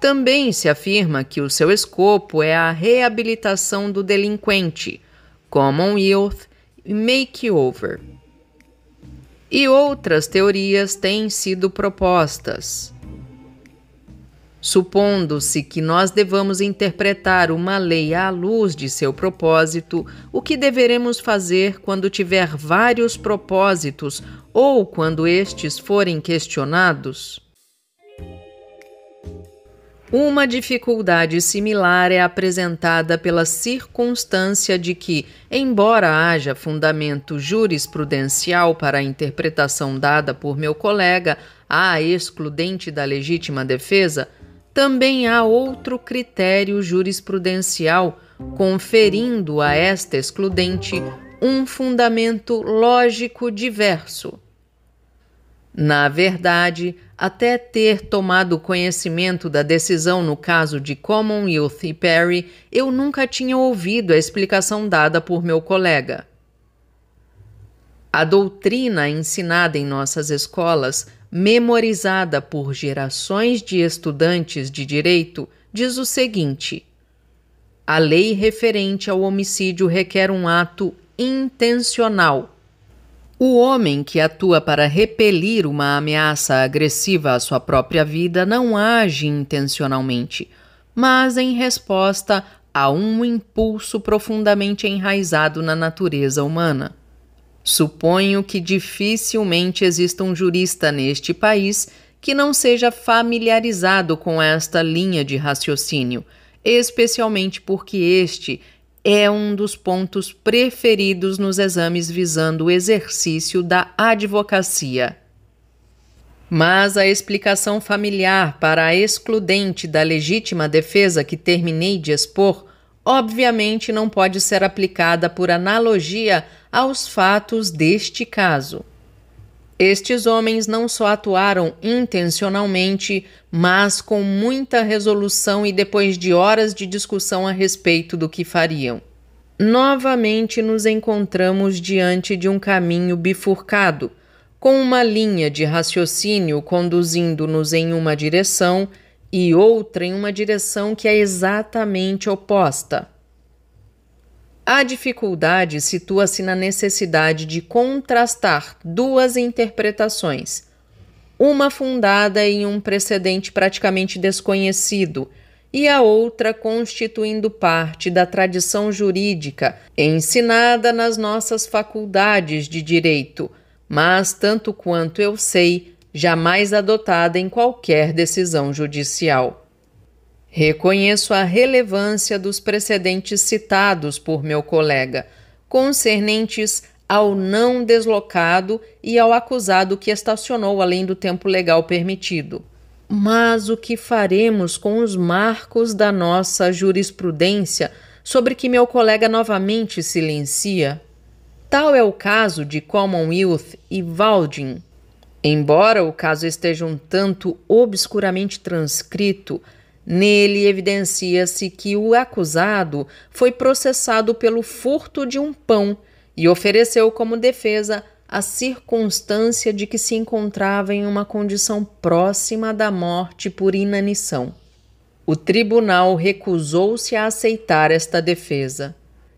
Também se afirma que o seu escopo é a reabilitação do delinquente, Common Youth e Makeover. E outras teorias têm sido propostas. Supondo-se que nós devamos interpretar uma lei à luz de seu propósito, o que deveremos fazer quando tiver vários propósitos ou quando estes forem questionados? Uma dificuldade similar é apresentada pela circunstância de que, embora haja fundamento jurisprudencial para a interpretação dada por meu colega, a excludente da legítima defesa, também há outro critério jurisprudencial conferindo a esta excludente um fundamento lógico diverso. Na verdade, até ter tomado conhecimento da decisão no caso de Common Youth e Perry, eu nunca tinha ouvido a explicação dada por meu colega. A doutrina ensinada em nossas escolas, memorizada por gerações de estudantes de direito, diz o seguinte: a lei referente ao homicídio requer um ato intencional o homem que atua para repelir uma ameaça agressiva à sua própria vida não age intencionalmente, mas em resposta a um impulso profundamente enraizado na natureza humana. Suponho que dificilmente exista um jurista neste país que não seja familiarizado com esta linha de raciocínio, especialmente porque este é um dos pontos preferidos nos exames visando o exercício da advocacia. Mas a explicação familiar para a excludente da legítima defesa que terminei de expor, obviamente não pode ser aplicada por analogia aos fatos deste caso. Estes homens não só atuaram intencionalmente, mas com muita resolução e depois de horas de discussão a respeito do que fariam. Novamente nos encontramos diante de um caminho bifurcado, com uma linha de raciocínio conduzindo-nos em uma direção e outra em uma direção que é exatamente oposta. A dificuldade situa-se na necessidade de contrastar duas interpretações, uma fundada em um precedente praticamente desconhecido e a outra constituindo parte da tradição jurídica ensinada nas nossas faculdades de direito, mas, tanto quanto eu sei, jamais adotada em qualquer decisão judicial. Reconheço a relevância dos precedentes citados por meu colega, concernentes ao não deslocado e ao acusado que estacionou além do tempo legal permitido. Mas o que faremos com os marcos da nossa jurisprudência sobre que meu colega novamente silencia? Tal é o caso de Commonwealth e Valdin. Embora o caso esteja um tanto obscuramente transcrito, Nele evidencia-se que o acusado foi processado pelo furto de um pão e ofereceu como defesa a circunstância de que se encontrava em uma condição próxima da morte por inanição. O tribunal recusou-se a aceitar esta defesa.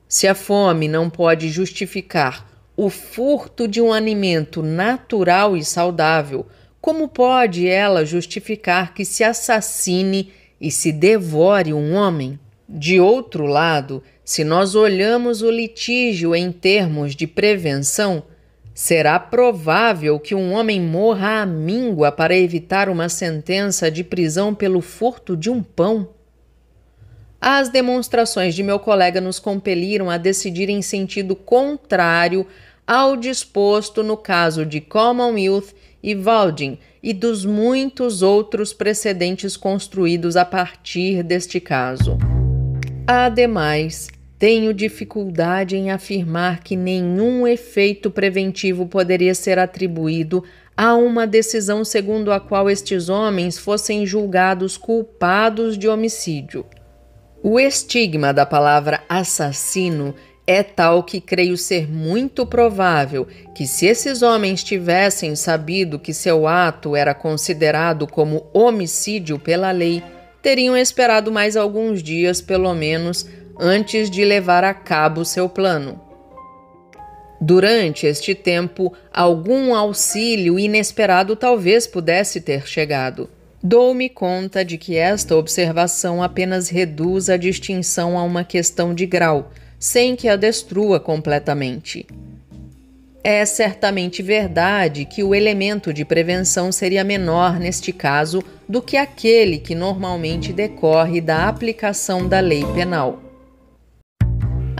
Se a fome não pode justificar o furto de um alimento natural e saudável, como pode ela justificar que se assassine e se devore um homem? De outro lado, se nós olhamos o litígio em termos de prevenção, será provável que um homem morra à míngua para evitar uma sentença de prisão pelo furto de um pão. As demonstrações de meu colega nos compeliram a decidir em sentido contrário ao disposto no caso de Commonwealth e Valdin, e dos muitos outros precedentes construídos a partir deste caso. Ademais, tenho dificuldade em afirmar que nenhum efeito preventivo poderia ser atribuído a uma decisão segundo a qual estes homens fossem julgados culpados de homicídio. O estigma da palavra assassino é tal que creio ser muito provável que, se esses homens tivessem sabido que seu ato era considerado como homicídio pela lei, teriam esperado mais alguns dias, pelo menos, antes de levar a cabo seu plano. Durante este tempo, algum auxílio inesperado talvez pudesse ter chegado. Dou-me conta de que esta observação apenas reduz a distinção a uma questão de grau sem que a destrua completamente. É certamente verdade que o elemento de prevenção seria menor neste caso do que aquele que normalmente decorre da aplicação da lei penal.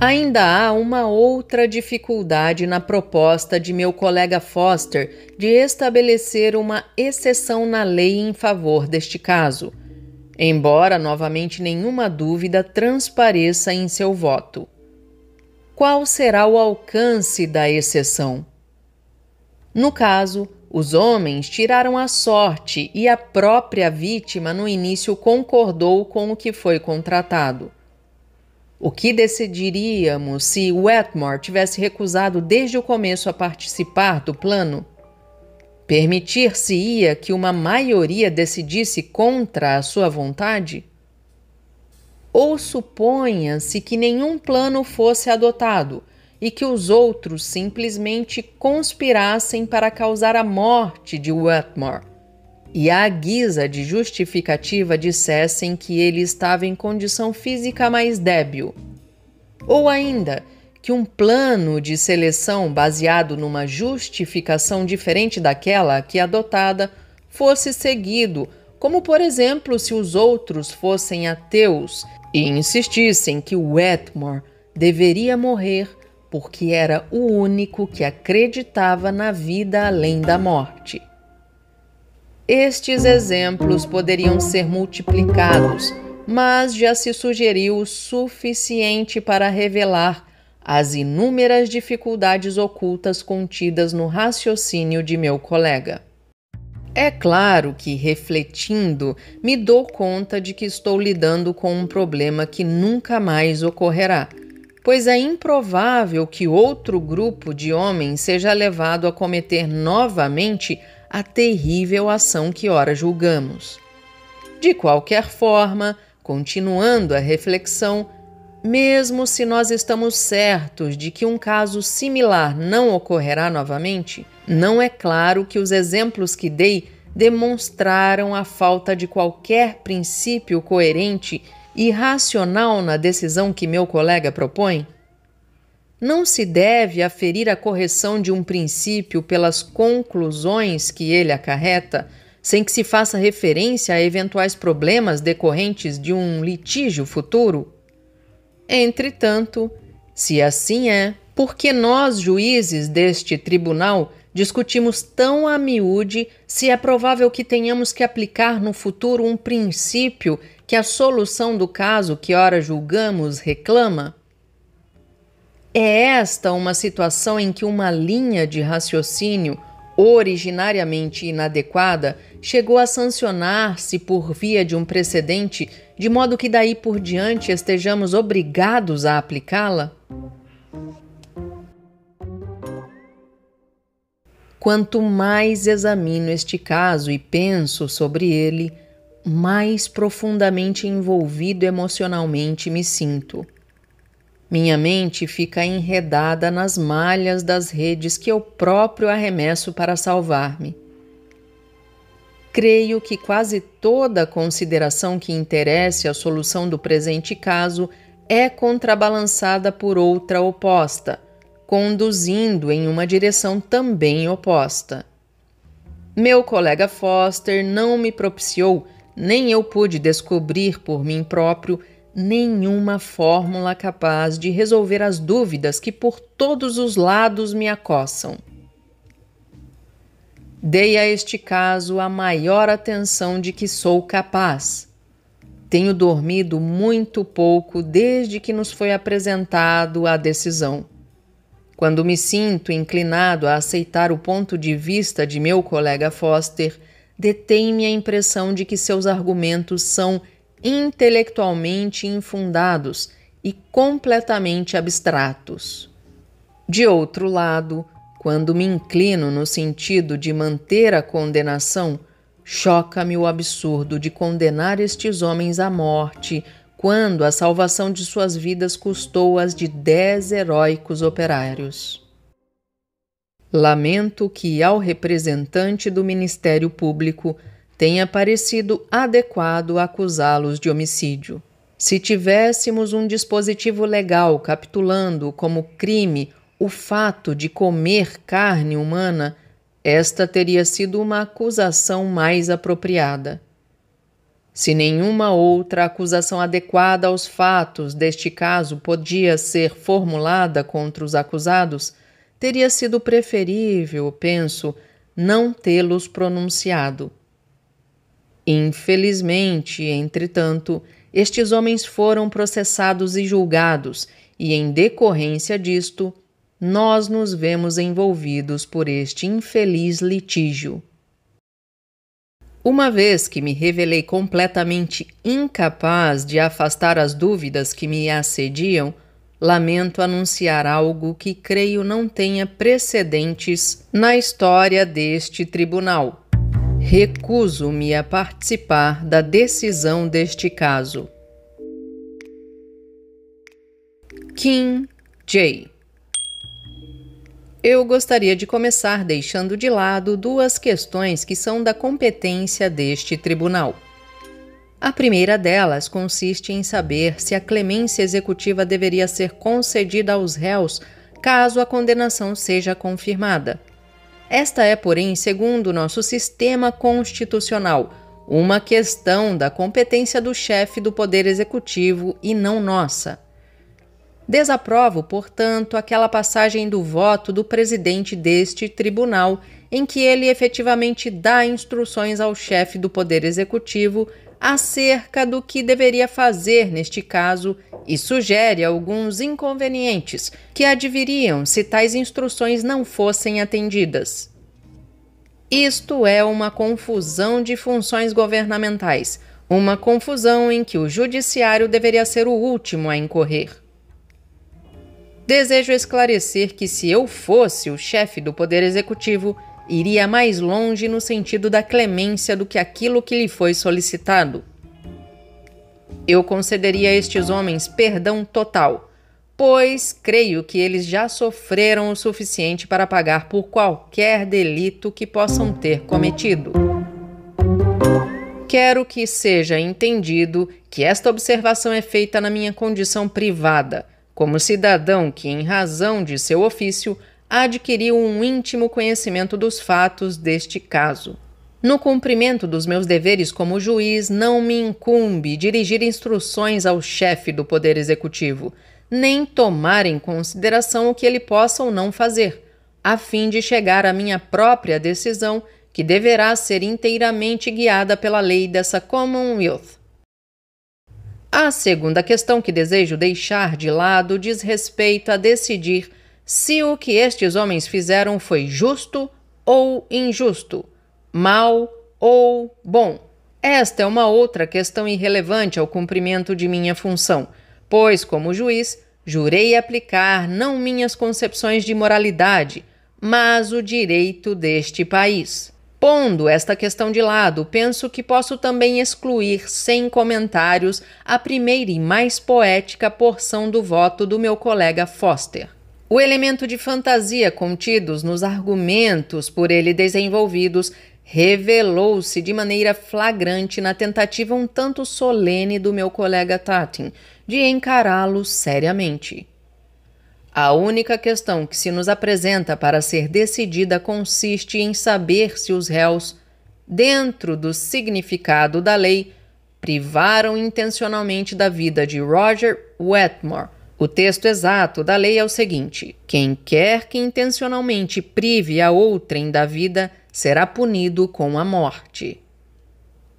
Ainda há uma outra dificuldade na proposta de meu colega Foster de estabelecer uma exceção na lei em favor deste caso, embora novamente nenhuma dúvida transpareça em seu voto qual será o alcance da exceção. No caso, os homens tiraram a sorte e a própria vítima no início concordou com o que foi contratado. O que decidiríamos se Wetmore tivesse recusado desde o começo a participar do plano? Permitir-se-ia que uma maioria decidisse contra a sua vontade? Ou suponha-se que nenhum plano fosse adotado e que os outros simplesmente conspirassem para causar a morte de Wetmore e à guisa de justificativa dissessem que ele estava em condição física mais débil. Ou ainda, que um plano de seleção baseado numa justificação diferente daquela que adotada fosse seguido, como por exemplo se os outros fossem ateus e insistissem que Wetmore deveria morrer porque era o único que acreditava na vida além da morte. Estes exemplos poderiam ser multiplicados, mas já se sugeriu o suficiente para revelar as inúmeras dificuldades ocultas contidas no raciocínio de meu colega. É claro que, refletindo, me dou conta de que estou lidando com um problema que nunca mais ocorrerá, pois é improvável que outro grupo de homens seja levado a cometer novamente a terrível ação que ora julgamos. De qualquer forma, continuando a reflexão, mesmo se nós estamos certos de que um caso similar não ocorrerá novamente, não é claro que os exemplos que dei demonstraram a falta de qualquer princípio coerente e racional na decisão que meu colega propõe? Não se deve aferir a correção de um princípio pelas conclusões que ele acarreta, sem que se faça referência a eventuais problemas decorrentes de um litígio futuro? Entretanto, se assim é, por que nós, juízes deste tribunal, discutimos tão a miúde se é provável que tenhamos que aplicar no futuro um princípio que é a solução do caso que ora julgamos reclama? É esta uma situação em que uma linha de raciocínio originariamente inadequada, chegou a sancionar-se por via de um precedente, de modo que daí por diante estejamos obrigados a aplicá-la? Quanto mais examino este caso e penso sobre ele, mais profundamente envolvido emocionalmente me sinto. Minha mente fica enredada nas malhas das redes que eu próprio arremesso para salvar-me. Creio que quase toda consideração que interesse à solução do presente caso é contrabalançada por outra oposta, conduzindo em uma direção também oposta. Meu colega Foster não me propiciou, nem eu pude descobrir por mim próprio nenhuma fórmula capaz de resolver as dúvidas que por todos os lados me acossam. Dei a este caso a maior atenção de que sou capaz. Tenho dormido muito pouco desde que nos foi apresentado a decisão. Quando me sinto inclinado a aceitar o ponto de vista de meu colega Foster, detém-me a impressão de que seus argumentos são intelectualmente infundados e completamente abstratos. De outro lado, quando me inclino no sentido de manter a condenação, choca-me o absurdo de condenar estes homens à morte quando a salvação de suas vidas custou as de dez heróicos operários. Lamento que, ao representante do Ministério Público, tenha parecido adequado acusá-los de homicídio. Se tivéssemos um dispositivo legal capitulando como crime o fato de comer carne humana, esta teria sido uma acusação mais apropriada. Se nenhuma outra acusação adequada aos fatos deste caso podia ser formulada contra os acusados, teria sido preferível, penso, não tê-los pronunciado. Infelizmente, entretanto, estes homens foram processados e julgados, e em decorrência disto, nós nos vemos envolvidos por este infeliz litígio. Uma vez que me revelei completamente incapaz de afastar as dúvidas que me assediam, lamento anunciar algo que creio não tenha precedentes na história deste tribunal. Recuso-me a participar da decisão deste caso. Kim J. Eu gostaria de começar deixando de lado duas questões que são da competência deste tribunal. A primeira delas consiste em saber se a clemência executiva deveria ser concedida aos réus caso a condenação seja confirmada. Esta é, porém, segundo nosso sistema constitucional, uma questão da competência do chefe do Poder Executivo e não nossa. Desaprovo, portanto, aquela passagem do voto do presidente deste tribunal em que ele efetivamente dá instruções ao chefe do Poder Executivo acerca do que deveria fazer neste caso e sugere alguns inconvenientes que adviriam se tais instruções não fossem atendidas. Isto é uma confusão de funções governamentais, uma confusão em que o judiciário deveria ser o último a incorrer. Desejo esclarecer que, se eu fosse o chefe do Poder Executivo, iria mais longe no sentido da clemência do que aquilo que lhe foi solicitado. Eu concederia a estes homens perdão total, pois creio que eles já sofreram o suficiente para pagar por qualquer delito que possam ter cometido. Quero que seja entendido que esta observação é feita na minha condição privada, como cidadão que, em razão de seu ofício, adquiriu um íntimo conhecimento dos fatos deste caso. No cumprimento dos meus deveres como juiz, não me incumbe dirigir instruções ao chefe do Poder Executivo, nem tomar em consideração o que ele possa ou não fazer, a fim de chegar à minha própria decisão, que deverá ser inteiramente guiada pela lei dessa Commonwealth. A segunda questão que desejo deixar de lado diz respeito a decidir se o que estes homens fizeram foi justo ou injusto, mal ou bom. Esta é uma outra questão irrelevante ao cumprimento de minha função, pois, como juiz, jurei aplicar não minhas concepções de moralidade, mas o direito deste país. Pondo esta questão de lado, penso que posso também excluir, sem comentários, a primeira e mais poética porção do voto do meu colega Foster. O elemento de fantasia contidos nos argumentos por ele desenvolvidos revelou-se de maneira flagrante na tentativa um tanto solene do meu colega Tatin de encará-lo seriamente. A única questão que se nos apresenta para ser decidida consiste em saber se os réus, dentro do significado da lei, privaram intencionalmente da vida de Roger Wetmore o texto exato da lei é o seguinte: quem quer que intencionalmente prive a outrem da vida será punido com a morte.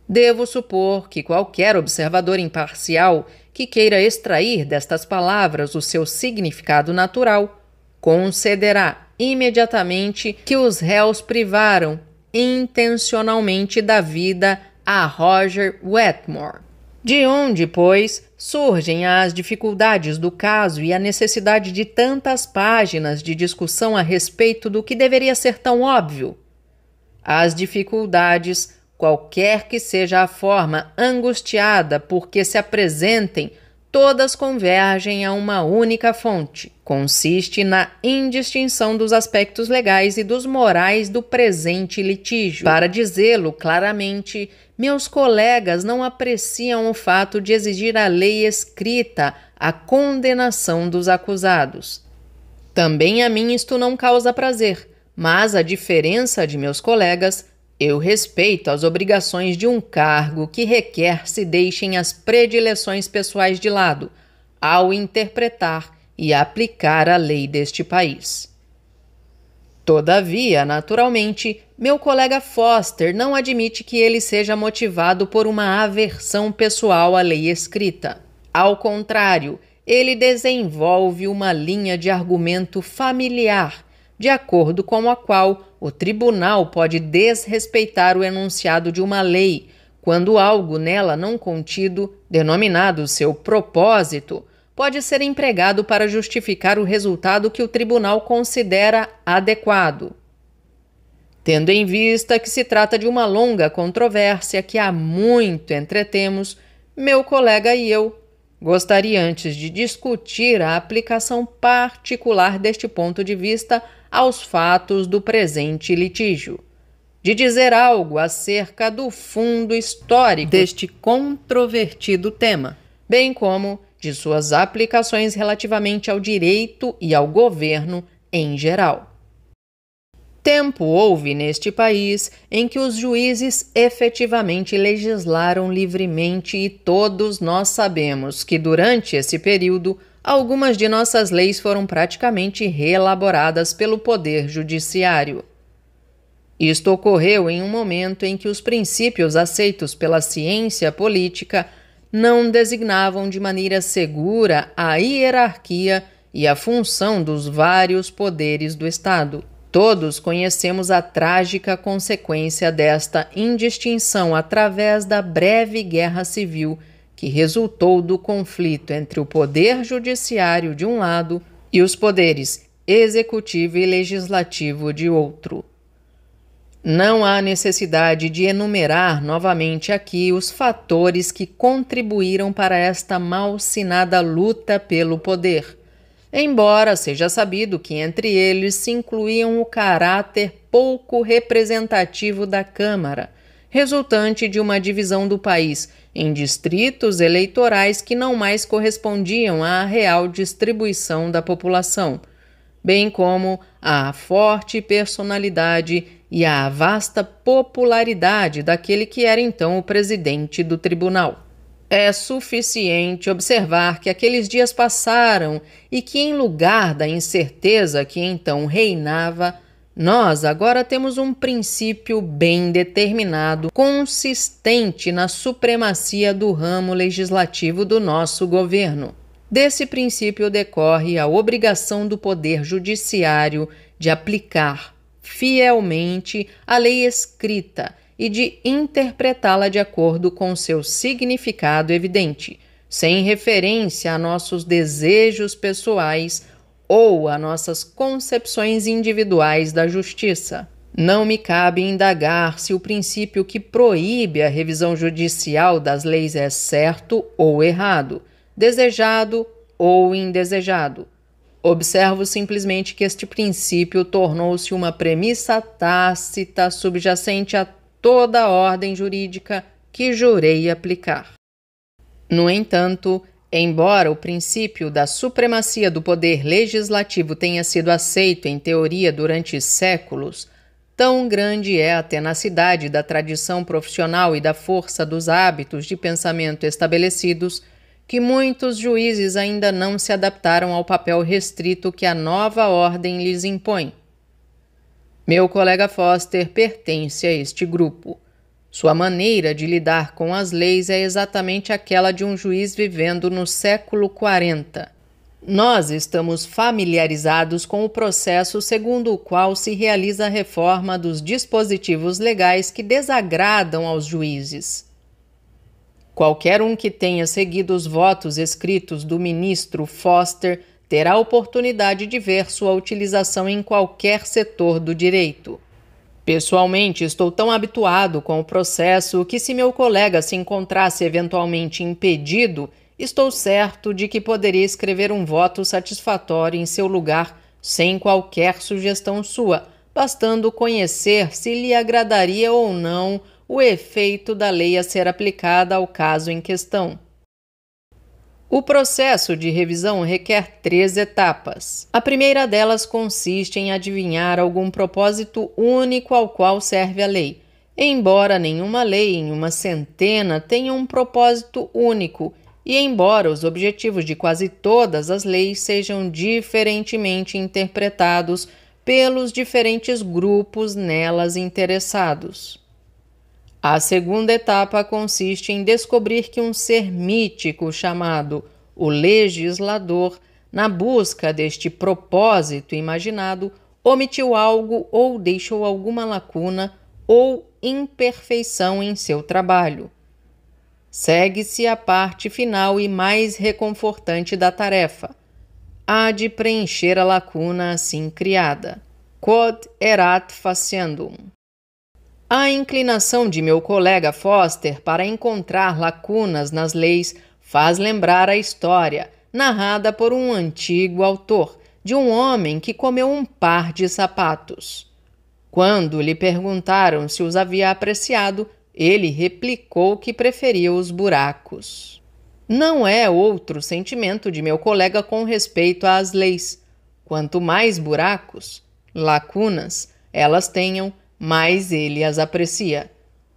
Devo supor que qualquer observador imparcial que queira extrair destas palavras o seu significado natural concederá imediatamente que os réus privaram intencionalmente da vida a Roger Wetmore. De onde, pois, surgem as dificuldades do caso e a necessidade de tantas páginas de discussão a respeito do que deveria ser tão óbvio? As dificuldades, qualquer que seja a forma angustiada por que se apresentem, todas convergem a uma única fonte. Consiste na indistinção dos aspectos legais e dos morais do presente litígio. Para dizê-lo claramente, meus colegas não apreciam o fato de exigir a lei escrita a condenação dos acusados. Também a mim isto não causa prazer, mas a diferença de meus colegas eu respeito as obrigações de um cargo que requer se deixem as predileções pessoais de lado ao interpretar e aplicar a lei deste país. Todavia, naturalmente, meu colega Foster não admite que ele seja motivado por uma aversão pessoal à lei escrita. Ao contrário, ele desenvolve uma linha de argumento familiar de acordo com a qual o tribunal pode desrespeitar o enunciado de uma lei quando algo nela não contido, denominado seu propósito, pode ser empregado para justificar o resultado que o tribunal considera adequado. Tendo em vista que se trata de uma longa controvérsia que há muito entretemos, meu colega e eu gostaria antes de discutir a aplicação particular deste ponto de vista aos fatos do presente litígio, de dizer algo acerca do fundo histórico deste controvertido tema, bem como de suas aplicações relativamente ao direito e ao governo em geral. Tempo houve neste país em que os juízes efetivamente legislaram livremente, e todos nós sabemos que, durante esse período, algumas de nossas leis foram praticamente reelaboradas pelo Poder Judiciário. Isto ocorreu em um momento em que os princípios aceitos pela ciência política não designavam de maneira segura a hierarquia e a função dos vários poderes do Estado. Todos conhecemos a trágica consequência desta indistinção através da breve guerra civil que resultou do conflito entre o poder judiciário de um lado e os poderes executivo e legislativo de outro. Não há necessidade de enumerar novamente aqui os fatores que contribuíram para esta malsinada luta pelo poder, embora seja sabido que entre eles se incluíam o caráter pouco representativo da Câmara, resultante de uma divisão do país em distritos eleitorais que não mais correspondiam à real distribuição da população, bem como à forte personalidade e à vasta popularidade daquele que era então o presidente do tribunal. É suficiente observar que aqueles dias passaram e que, em lugar da incerteza que então reinava, nós agora temos um princípio bem determinado, consistente na supremacia do ramo legislativo do nosso governo. Desse princípio decorre a obrigação do Poder Judiciário de aplicar fielmente a lei escrita e de interpretá-la de acordo com seu significado evidente, sem referência a nossos desejos pessoais ou a nossas concepções individuais da justiça. Não me cabe indagar se o princípio que proíbe a revisão judicial das leis é certo ou errado, desejado ou indesejado. Observo simplesmente que este princípio tornou-se uma premissa tácita subjacente a toda a ordem jurídica que jurei aplicar. No entanto, Embora o princípio da supremacia do poder legislativo tenha sido aceito em teoria durante séculos, tão grande é a tenacidade da tradição profissional e da força dos hábitos de pensamento estabelecidos que muitos juízes ainda não se adaptaram ao papel restrito que a nova ordem lhes impõe. Meu colega Foster pertence a este grupo. Sua maneira de lidar com as leis é exatamente aquela de um juiz vivendo no século 40. Nós estamos familiarizados com o processo segundo o qual se realiza a reforma dos dispositivos legais que desagradam aos juízes. Qualquer um que tenha seguido os votos escritos do ministro Foster terá oportunidade de ver sua utilização em qualquer setor do direito. Pessoalmente, estou tão habituado com o processo que, se meu colega se encontrasse eventualmente impedido, estou certo de que poderia escrever um voto satisfatório em seu lugar, sem qualquer sugestão sua, bastando conhecer se lhe agradaria ou não o efeito da lei a ser aplicada ao caso em questão. O processo de revisão requer três etapas. A primeira delas consiste em adivinhar algum propósito único ao qual serve a lei. Embora nenhuma lei em uma centena tenha um propósito único, e embora os objetivos de quase todas as leis sejam diferentemente interpretados pelos diferentes grupos nelas interessados. A segunda etapa consiste em descobrir que um ser mítico chamado o legislador, na busca deste propósito imaginado, omitiu algo ou deixou alguma lacuna ou imperfeição em seu trabalho. Segue-se a parte final e mais reconfortante da tarefa, a de preencher a lacuna assim criada. Quod erat faciendum. A inclinação de meu colega Foster para encontrar lacunas nas leis faz lembrar a história, narrada por um antigo autor, de um homem que comeu um par de sapatos. Quando lhe perguntaram se os havia apreciado, ele replicou que preferia os buracos. Não é outro sentimento de meu colega com respeito às leis. Quanto mais buracos, lacunas, elas tenham, mas ele as aprecia.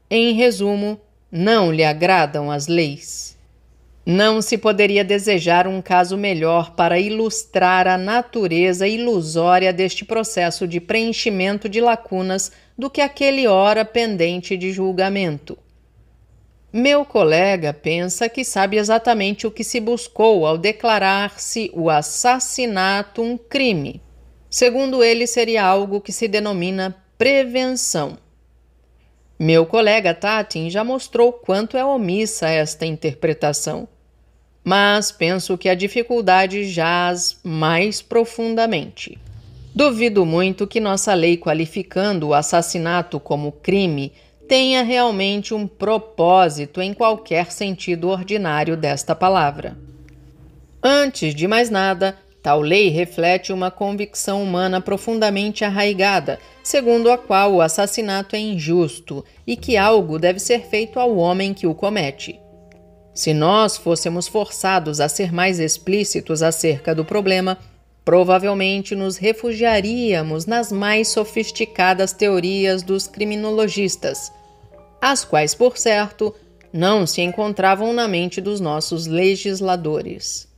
Em resumo, não lhe agradam as leis. Não se poderia desejar um caso melhor para ilustrar a natureza ilusória deste processo de preenchimento de lacunas do que aquele ora pendente de julgamento. Meu colega pensa que sabe exatamente o que se buscou ao declarar-se o assassinato um crime. Segundo ele, seria algo que se denomina Prevenção. Meu colega Tatin já mostrou quanto é omissa esta interpretação, mas penso que a dificuldade jaz mais profundamente. Duvido muito que nossa lei qualificando o assassinato como crime tenha realmente um propósito em qualquer sentido ordinário desta palavra. Antes de mais nada, Tal lei reflete uma convicção humana profundamente arraigada, segundo a qual o assassinato é injusto e que algo deve ser feito ao homem que o comete. Se nós fôssemos forçados a ser mais explícitos acerca do problema, provavelmente nos refugiaríamos nas mais sofisticadas teorias dos criminologistas, as quais, por certo, não se encontravam na mente dos nossos legisladores.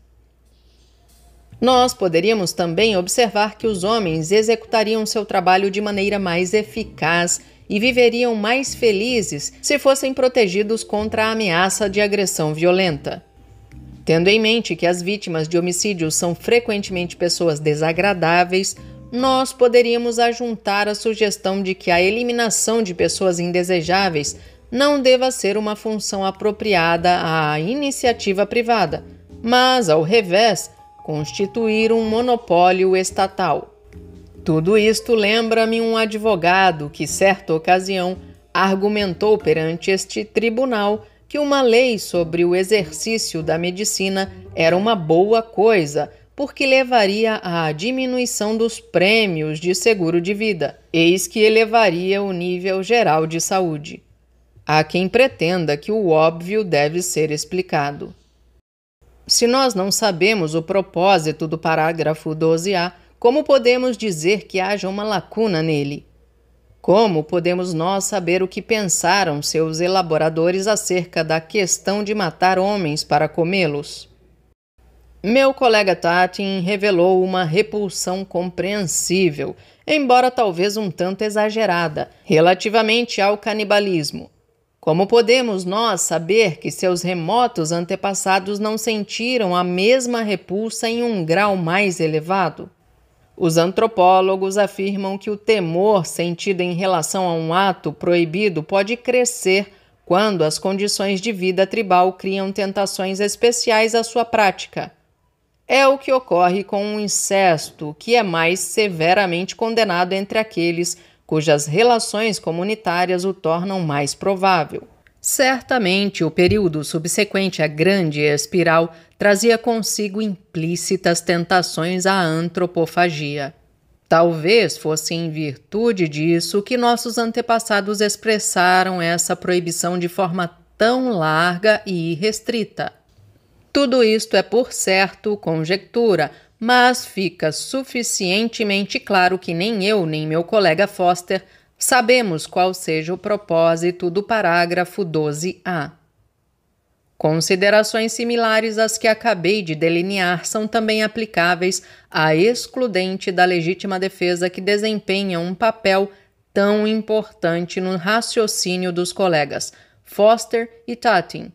Nós poderíamos também observar que os homens executariam seu trabalho de maneira mais eficaz e viveriam mais felizes se fossem protegidos contra a ameaça de agressão violenta. Tendo em mente que as vítimas de homicídios são frequentemente pessoas desagradáveis, nós poderíamos ajuntar a sugestão de que a eliminação de pessoas indesejáveis não deva ser uma função apropriada à iniciativa privada, mas, ao revés, constituir um monopólio estatal. Tudo isto lembra-me um advogado que, certa ocasião, argumentou perante este tribunal que uma lei sobre o exercício da medicina era uma boa coisa, porque levaria à diminuição dos prêmios de seguro de vida, eis que elevaria o nível geral de saúde. Há quem pretenda que o óbvio deve ser explicado. Se nós não sabemos o propósito do parágrafo 12A, como podemos dizer que haja uma lacuna nele? Como podemos nós saber o que pensaram seus elaboradores acerca da questão de matar homens para comê-los? Meu colega Tatin revelou uma repulsão compreensível, embora talvez um tanto exagerada, relativamente ao canibalismo, como podemos nós saber que seus remotos antepassados não sentiram a mesma repulsa em um grau mais elevado? Os antropólogos afirmam que o temor sentido em relação a um ato proibido pode crescer quando as condições de vida tribal criam tentações especiais à sua prática. É o que ocorre com o um incesto, que é mais severamente condenado entre aqueles cujas relações comunitárias o tornam mais provável. Certamente, o período subsequente à Grande Espiral trazia consigo implícitas tentações à antropofagia. Talvez fosse em virtude disso que nossos antepassados expressaram essa proibição de forma tão larga e irrestrita. Tudo isto é, por certo, conjectura, mas fica suficientemente claro que nem eu nem meu colega Foster sabemos qual seja o propósito do parágrafo 12A. Considerações similares às que acabei de delinear são também aplicáveis à excludente da legítima defesa que desempenha um papel tão importante no raciocínio dos colegas Foster e Tatin.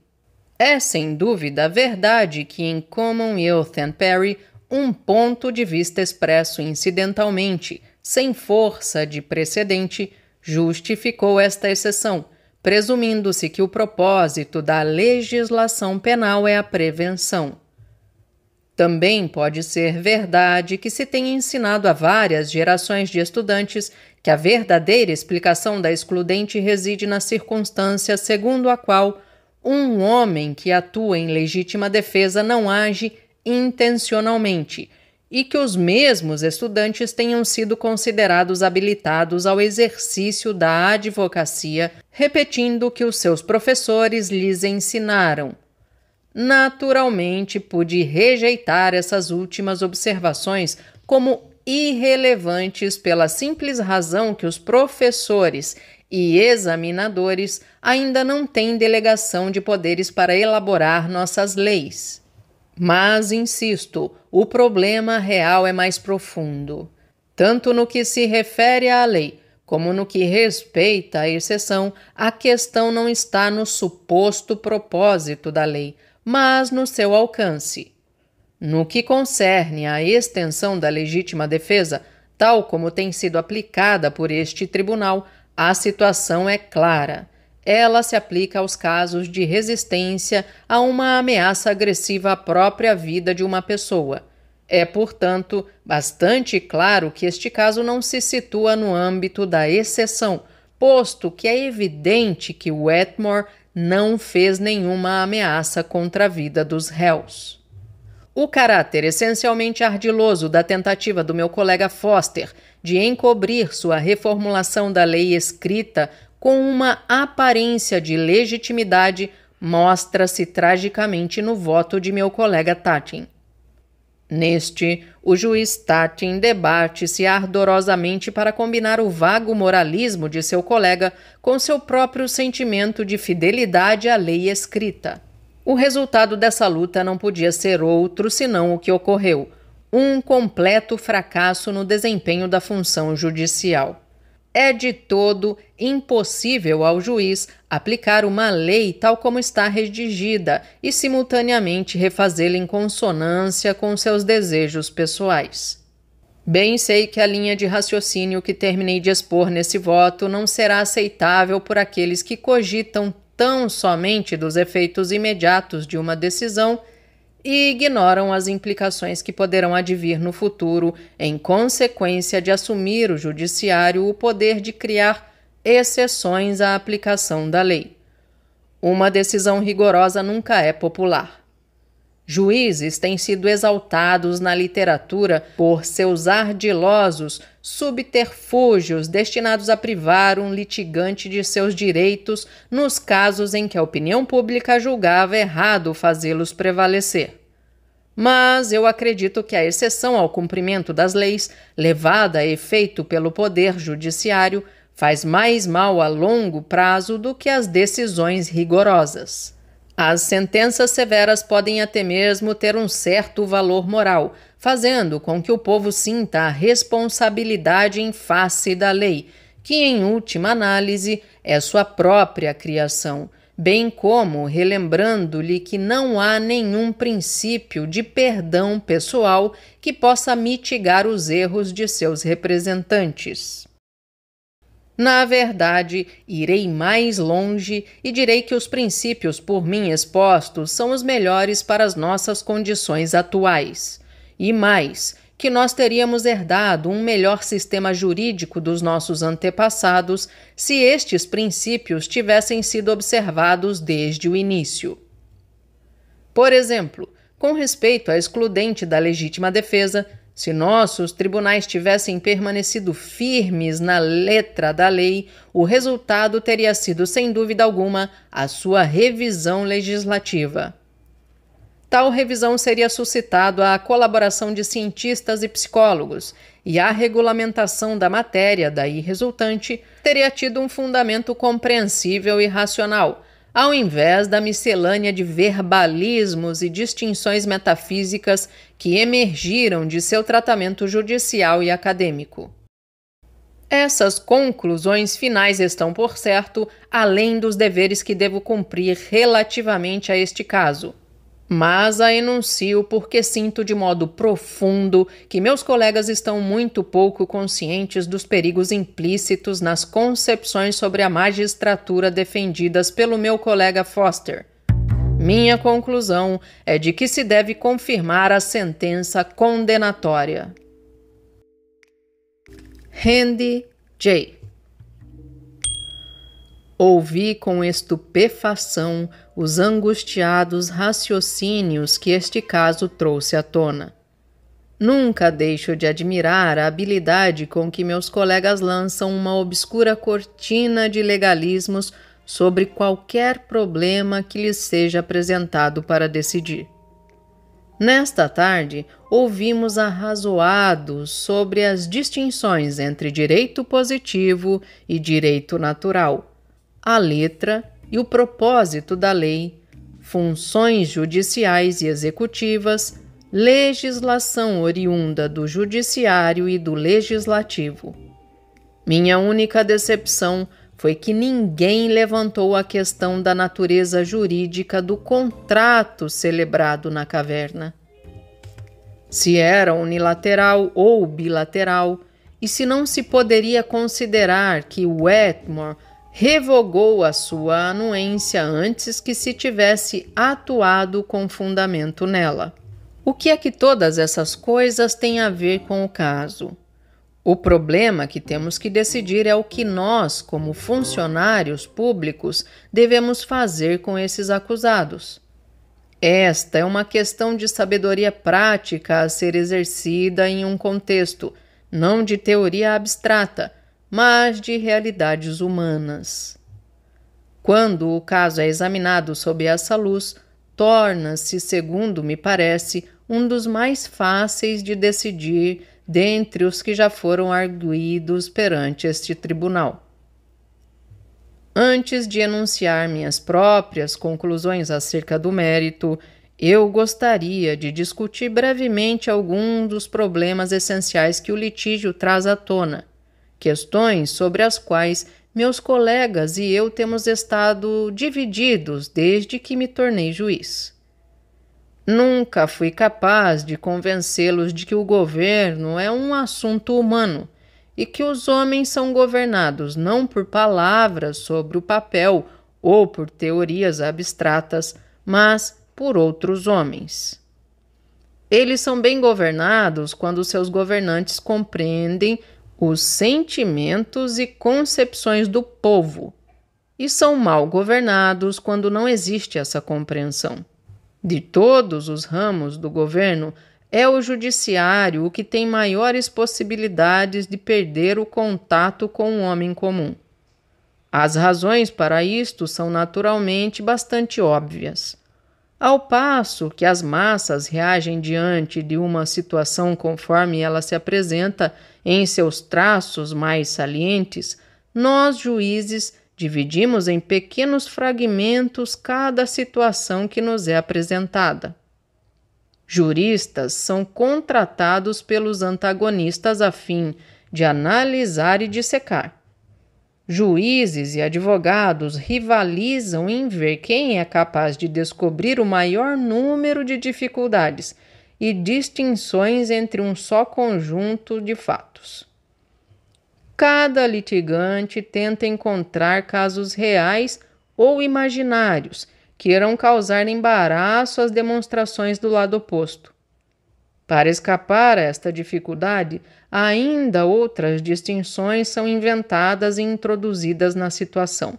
É sem dúvida verdade que em Common e Othen Perry um ponto de vista expresso incidentalmente, sem força de precedente, justificou esta exceção, presumindo-se que o propósito da legislação penal é a prevenção. Também pode ser verdade que se tenha ensinado a várias gerações de estudantes que a verdadeira explicação da excludente reside na circunstância segundo a qual um homem que atua em legítima defesa não age intencionalmente e que os mesmos estudantes tenham sido considerados habilitados ao exercício da advocacia, repetindo o que os seus professores lhes ensinaram. Naturalmente, pude rejeitar essas últimas observações como irrelevantes pela simples razão que os professores e examinadores ainda não têm delegação de poderes para elaborar nossas leis. Mas, insisto, o problema real é mais profundo, tanto no que se refere à lei, como no que respeita à exceção, a questão não está no suposto propósito da lei, mas no seu alcance. No que concerne à extensão da legítima defesa, tal como tem sido aplicada por este tribunal, a situação é clara ela se aplica aos casos de resistência a uma ameaça agressiva à própria vida de uma pessoa. É, portanto, bastante claro que este caso não se situa no âmbito da exceção, posto que é evidente que Wetmore não fez nenhuma ameaça contra a vida dos réus. O caráter essencialmente ardiloso da tentativa do meu colega Foster de encobrir sua reformulação da lei escrita com uma aparência de legitimidade, mostra-se tragicamente no voto de meu colega Tatin. Neste, o juiz Tatin debate-se ardorosamente para combinar o vago moralismo de seu colega com seu próprio sentimento de fidelidade à lei escrita. O resultado dessa luta não podia ser outro senão o que ocorreu: um completo fracasso no desempenho da função judicial. É de todo impossível ao juiz aplicar uma lei tal como está redigida e simultaneamente refazê-la em consonância com seus desejos pessoais. Bem sei que a linha de raciocínio que terminei de expor nesse voto não será aceitável por aqueles que cogitam tão somente dos efeitos imediatos de uma decisão e ignoram as implicações que poderão advir no futuro em consequência de assumir o judiciário o poder de criar exceções à aplicação da lei. Uma decisão rigorosa nunca é popular. Juízes têm sido exaltados na literatura por seus ardilosos subterfúgios destinados a privar um litigante de seus direitos nos casos em que a opinião pública julgava errado fazê-los prevalecer. Mas eu acredito que a exceção ao cumprimento das leis, levada a efeito pelo Poder Judiciário, faz mais mal a longo prazo do que as decisões rigorosas. As sentenças severas podem até mesmo ter um certo valor moral, fazendo com que o povo sinta a responsabilidade em face da lei, que em última análise é sua própria criação, bem como relembrando-lhe que não há nenhum princípio de perdão pessoal que possa mitigar os erros de seus representantes. Na verdade, irei mais longe e direi que os princípios por mim expostos são os melhores para as nossas condições atuais. E mais, que nós teríamos herdado um melhor sistema jurídico dos nossos antepassados se estes princípios tivessem sido observados desde o início. Por exemplo, com respeito à excludente da legítima defesa, se nossos tribunais tivessem permanecido firmes na letra da lei, o resultado teria sido, sem dúvida alguma, a sua revisão legislativa. Tal revisão seria suscitado a colaboração de cientistas e psicólogos, e a regulamentação da matéria, daí resultante, teria tido um fundamento compreensível e racional, ao invés da miscelânea de verbalismos e distinções metafísicas que emergiram de seu tratamento judicial e acadêmico. Essas conclusões finais estão, por certo, além dos deveres que devo cumprir relativamente a este caso, mas a enuncio porque sinto de modo profundo que meus colegas estão muito pouco conscientes dos perigos implícitos nas concepções sobre a magistratura defendidas pelo meu colega Foster. Minha conclusão é de que se deve confirmar a sentença condenatória. Randy J. Ouvi com estupefação os angustiados raciocínios que este caso trouxe à tona. Nunca deixo de admirar a habilidade com que meus colegas lançam uma obscura cortina de legalismos sobre qualquer problema que lhes seja apresentado para decidir. Nesta tarde, ouvimos arrazoados sobre as distinções entre direito positivo e direito natural, a letra e o propósito da lei, funções judiciais e executivas, legislação oriunda do judiciário e do legislativo. Minha única decepção foi que ninguém levantou a questão da natureza jurídica do contrato celebrado na caverna. Se era unilateral ou bilateral, e se não se poderia considerar que Wetmore revogou a sua anuência antes que se tivesse atuado com fundamento nela. O que é que todas essas coisas têm a ver com o caso? O problema que temos que decidir é o que nós, como funcionários públicos, devemos fazer com esses acusados. Esta é uma questão de sabedoria prática a ser exercida em um contexto, não de teoria abstrata mas de realidades humanas. Quando o caso é examinado sob essa luz, torna-se, segundo me parece, um dos mais fáceis de decidir dentre os que já foram arguídos perante este tribunal. Antes de enunciar minhas próprias conclusões acerca do mérito, eu gostaria de discutir brevemente alguns dos problemas essenciais que o litígio traz à tona questões sobre as quais meus colegas e eu temos estado divididos desde que me tornei juiz. Nunca fui capaz de convencê-los de que o governo é um assunto humano e que os homens são governados não por palavras sobre o papel ou por teorias abstratas, mas por outros homens. Eles são bem governados quando seus governantes compreendem os sentimentos e concepções do povo e são mal governados quando não existe essa compreensão. De todos os ramos do governo, é o judiciário o que tem maiores possibilidades de perder o contato com o homem comum. As razões para isto são naturalmente bastante óbvias. Ao passo que as massas reagem diante de uma situação conforme ela se apresenta em seus traços mais salientes, nós juízes dividimos em pequenos fragmentos cada situação que nos é apresentada. Juristas são contratados pelos antagonistas a fim de analisar e dissecar. Juízes e advogados rivalizam em ver quem é capaz de descobrir o maior número de dificuldades e distinções entre um só conjunto de fatos. Cada litigante tenta encontrar casos reais ou imaginários que irão causar embaraço às demonstrações do lado oposto. Para escapar a esta dificuldade, ainda outras distinções são inventadas e introduzidas na situação.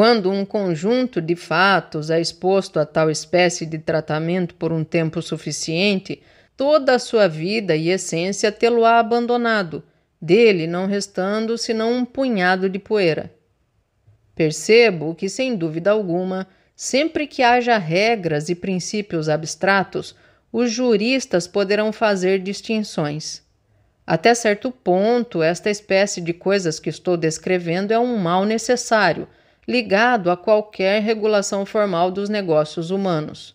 Quando um conjunto de fatos é exposto a tal espécie de tratamento por um tempo suficiente, toda a sua vida e essência tê-lo-á abandonado, dele não restando senão um punhado de poeira. Percebo que, sem dúvida alguma, sempre que haja regras e princípios abstratos, os juristas poderão fazer distinções. Até certo ponto, esta espécie de coisas que estou descrevendo é um mal necessário – ligado a qualquer regulação formal dos negócios humanos.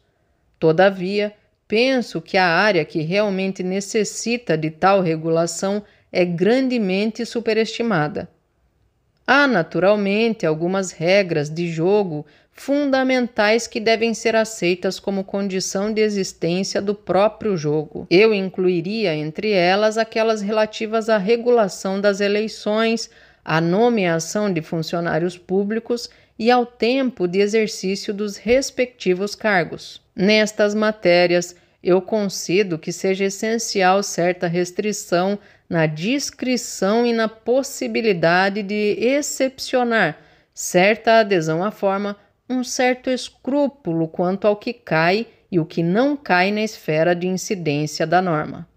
Todavia, penso que a área que realmente necessita de tal regulação é grandemente superestimada. Há, naturalmente, algumas regras de jogo fundamentais que devem ser aceitas como condição de existência do próprio jogo. Eu incluiria entre elas aquelas relativas à regulação das eleições, à nomeação de funcionários públicos e ao tempo de exercício dos respectivos cargos. Nestas matérias, eu concedo que seja essencial certa restrição na discrição e na possibilidade de excepcionar certa adesão à forma, um certo escrúpulo quanto ao que cai e o que não cai na esfera de incidência da norma.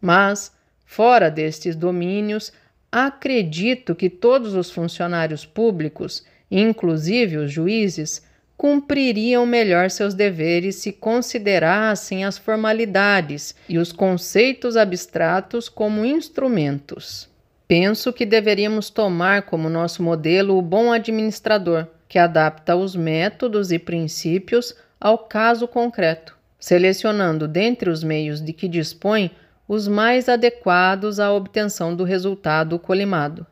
Mas, fora destes domínios, acredito que todos os funcionários públicos, inclusive os juízes, cumpririam melhor seus deveres se considerassem as formalidades e os conceitos abstratos como instrumentos. Penso que deveríamos tomar como nosso modelo o bom administrador, que adapta os métodos e princípios ao caso concreto, selecionando dentre os meios de que dispõe os mais adequados à obtenção do resultado colimado.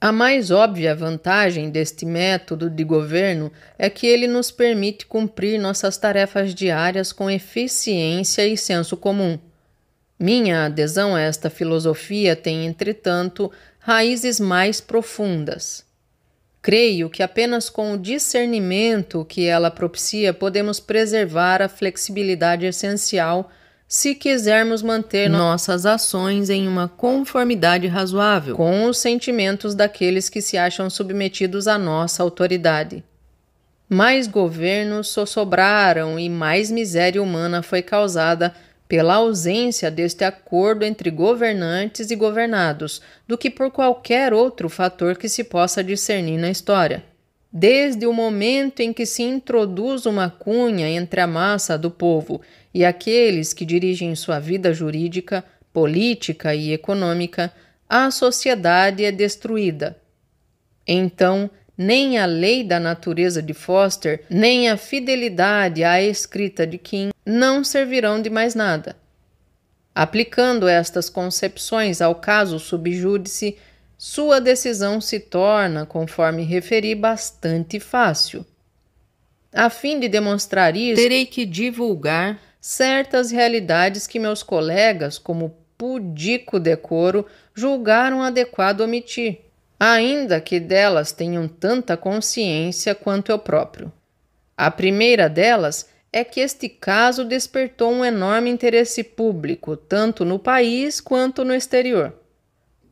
A mais óbvia vantagem deste método de governo é que ele nos permite cumprir nossas tarefas diárias com eficiência e senso comum. Minha adesão a esta filosofia tem, entretanto, raízes mais profundas. Creio que apenas com o discernimento que ela propicia podemos preservar a flexibilidade essencial se quisermos manter nossas ações em uma conformidade razoável com os sentimentos daqueles que se acham submetidos à nossa autoridade. Mais governos sossobraram e mais miséria humana foi causada pela ausência deste acordo entre governantes e governados do que por qualquer outro fator que se possa discernir na história desde o momento em que se introduz uma cunha entre a massa do povo e aqueles que dirigem sua vida jurídica, política e econômica, a sociedade é destruída. Então, nem a lei da natureza de Foster, nem a fidelidade à escrita de King não servirão de mais nada. Aplicando estas concepções ao caso subjúdice, sua decisão se torna, conforme referi, bastante fácil. A fim de demonstrar isso, terei que divulgar certas realidades que meus colegas, como pudico decoro, julgaram adequado omitir, ainda que delas tenham tanta consciência quanto eu próprio. A primeira delas é que este caso despertou um enorme interesse público, tanto no país quanto no exterior.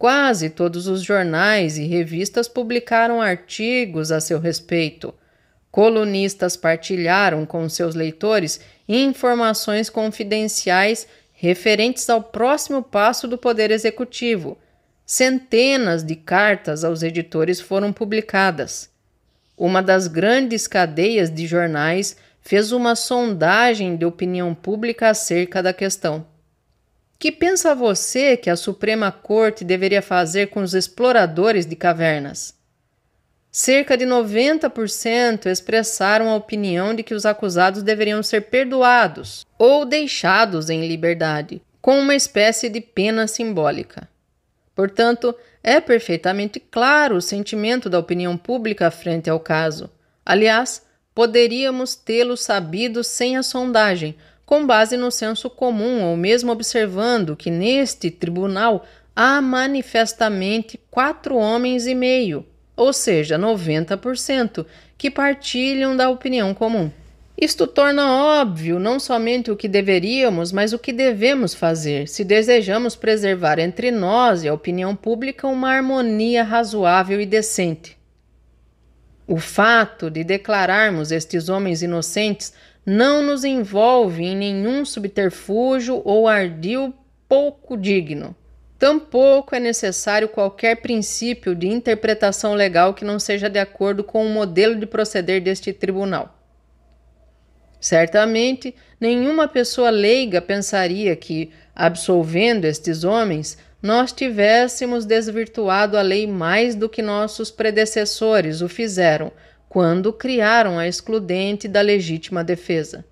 Quase todos os jornais e revistas publicaram artigos a seu respeito. Colunistas partilharam com seus leitores informações confidenciais referentes ao próximo passo do Poder Executivo. Centenas de cartas aos editores foram publicadas. Uma das grandes cadeias de jornais fez uma sondagem de opinião pública acerca da questão. Que pensa você que a Suprema Corte deveria fazer com os exploradores de cavernas? Cerca de 90% expressaram a opinião de que os acusados deveriam ser perdoados ou deixados em liberdade, com uma espécie de pena simbólica. Portanto, é perfeitamente claro o sentimento da opinião pública frente ao caso. Aliás, poderíamos tê-lo sabido sem a sondagem, com base no senso comum, ou mesmo observando que neste tribunal há manifestamente quatro homens e meio, ou seja, 90%, que partilham da opinião comum. Isto torna óbvio não somente o que deveríamos, mas o que devemos fazer se desejamos preservar entre nós e a opinião pública uma harmonia razoável e decente. O fato de declararmos estes homens inocentes não nos envolve em nenhum subterfúgio ou ardil pouco digno. Tampouco é necessário qualquer princípio de interpretação legal que não seja de acordo com o modelo de proceder deste tribunal. Certamente, nenhuma pessoa leiga pensaria que, absolvendo estes homens, nós tivéssemos desvirtuado a lei mais do que nossos predecessores o fizeram, quando criaram a excludente da legítima defesa.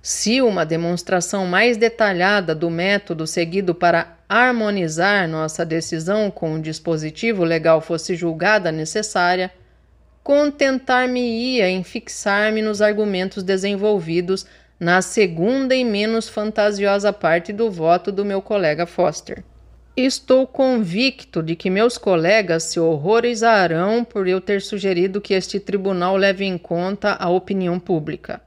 Se uma demonstração mais detalhada do método seguido para harmonizar nossa decisão com o dispositivo legal fosse julgada necessária, contentar-me-ia em fixar-me nos argumentos desenvolvidos na segunda e menos fantasiosa parte do voto do meu colega Foster. Estou convicto de que meus colegas se horrorizarão por eu ter sugerido que este tribunal leve em conta a opinião pública.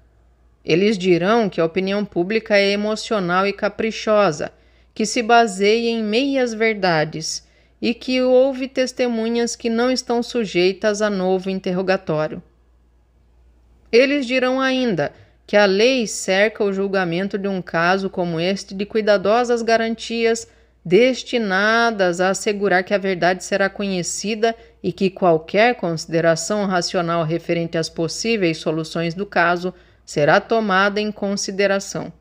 Eles dirão que a opinião pública é emocional e caprichosa, que se baseia em meias verdades e que houve testemunhas que não estão sujeitas a novo interrogatório. Eles dirão ainda que a lei cerca o julgamento de um caso como este de cuidadosas garantias destinadas a assegurar que a verdade será conhecida e que qualquer consideração racional referente às possíveis soluções do caso será tomada em consideração.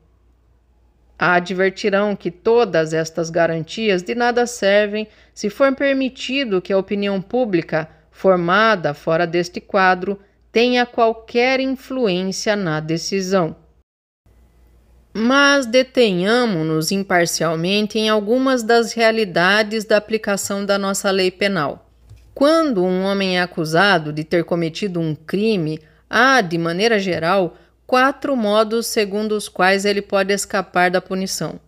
Advertirão que todas estas garantias de nada servem se for permitido que a opinião pública, formada fora deste quadro, tenha qualquer influência na decisão. Mas detenhamo-nos imparcialmente em algumas das realidades da aplicação da nossa lei penal. Quando um homem é acusado de ter cometido um crime, há, de maneira geral, quatro modos segundo os quais ele pode escapar da punição.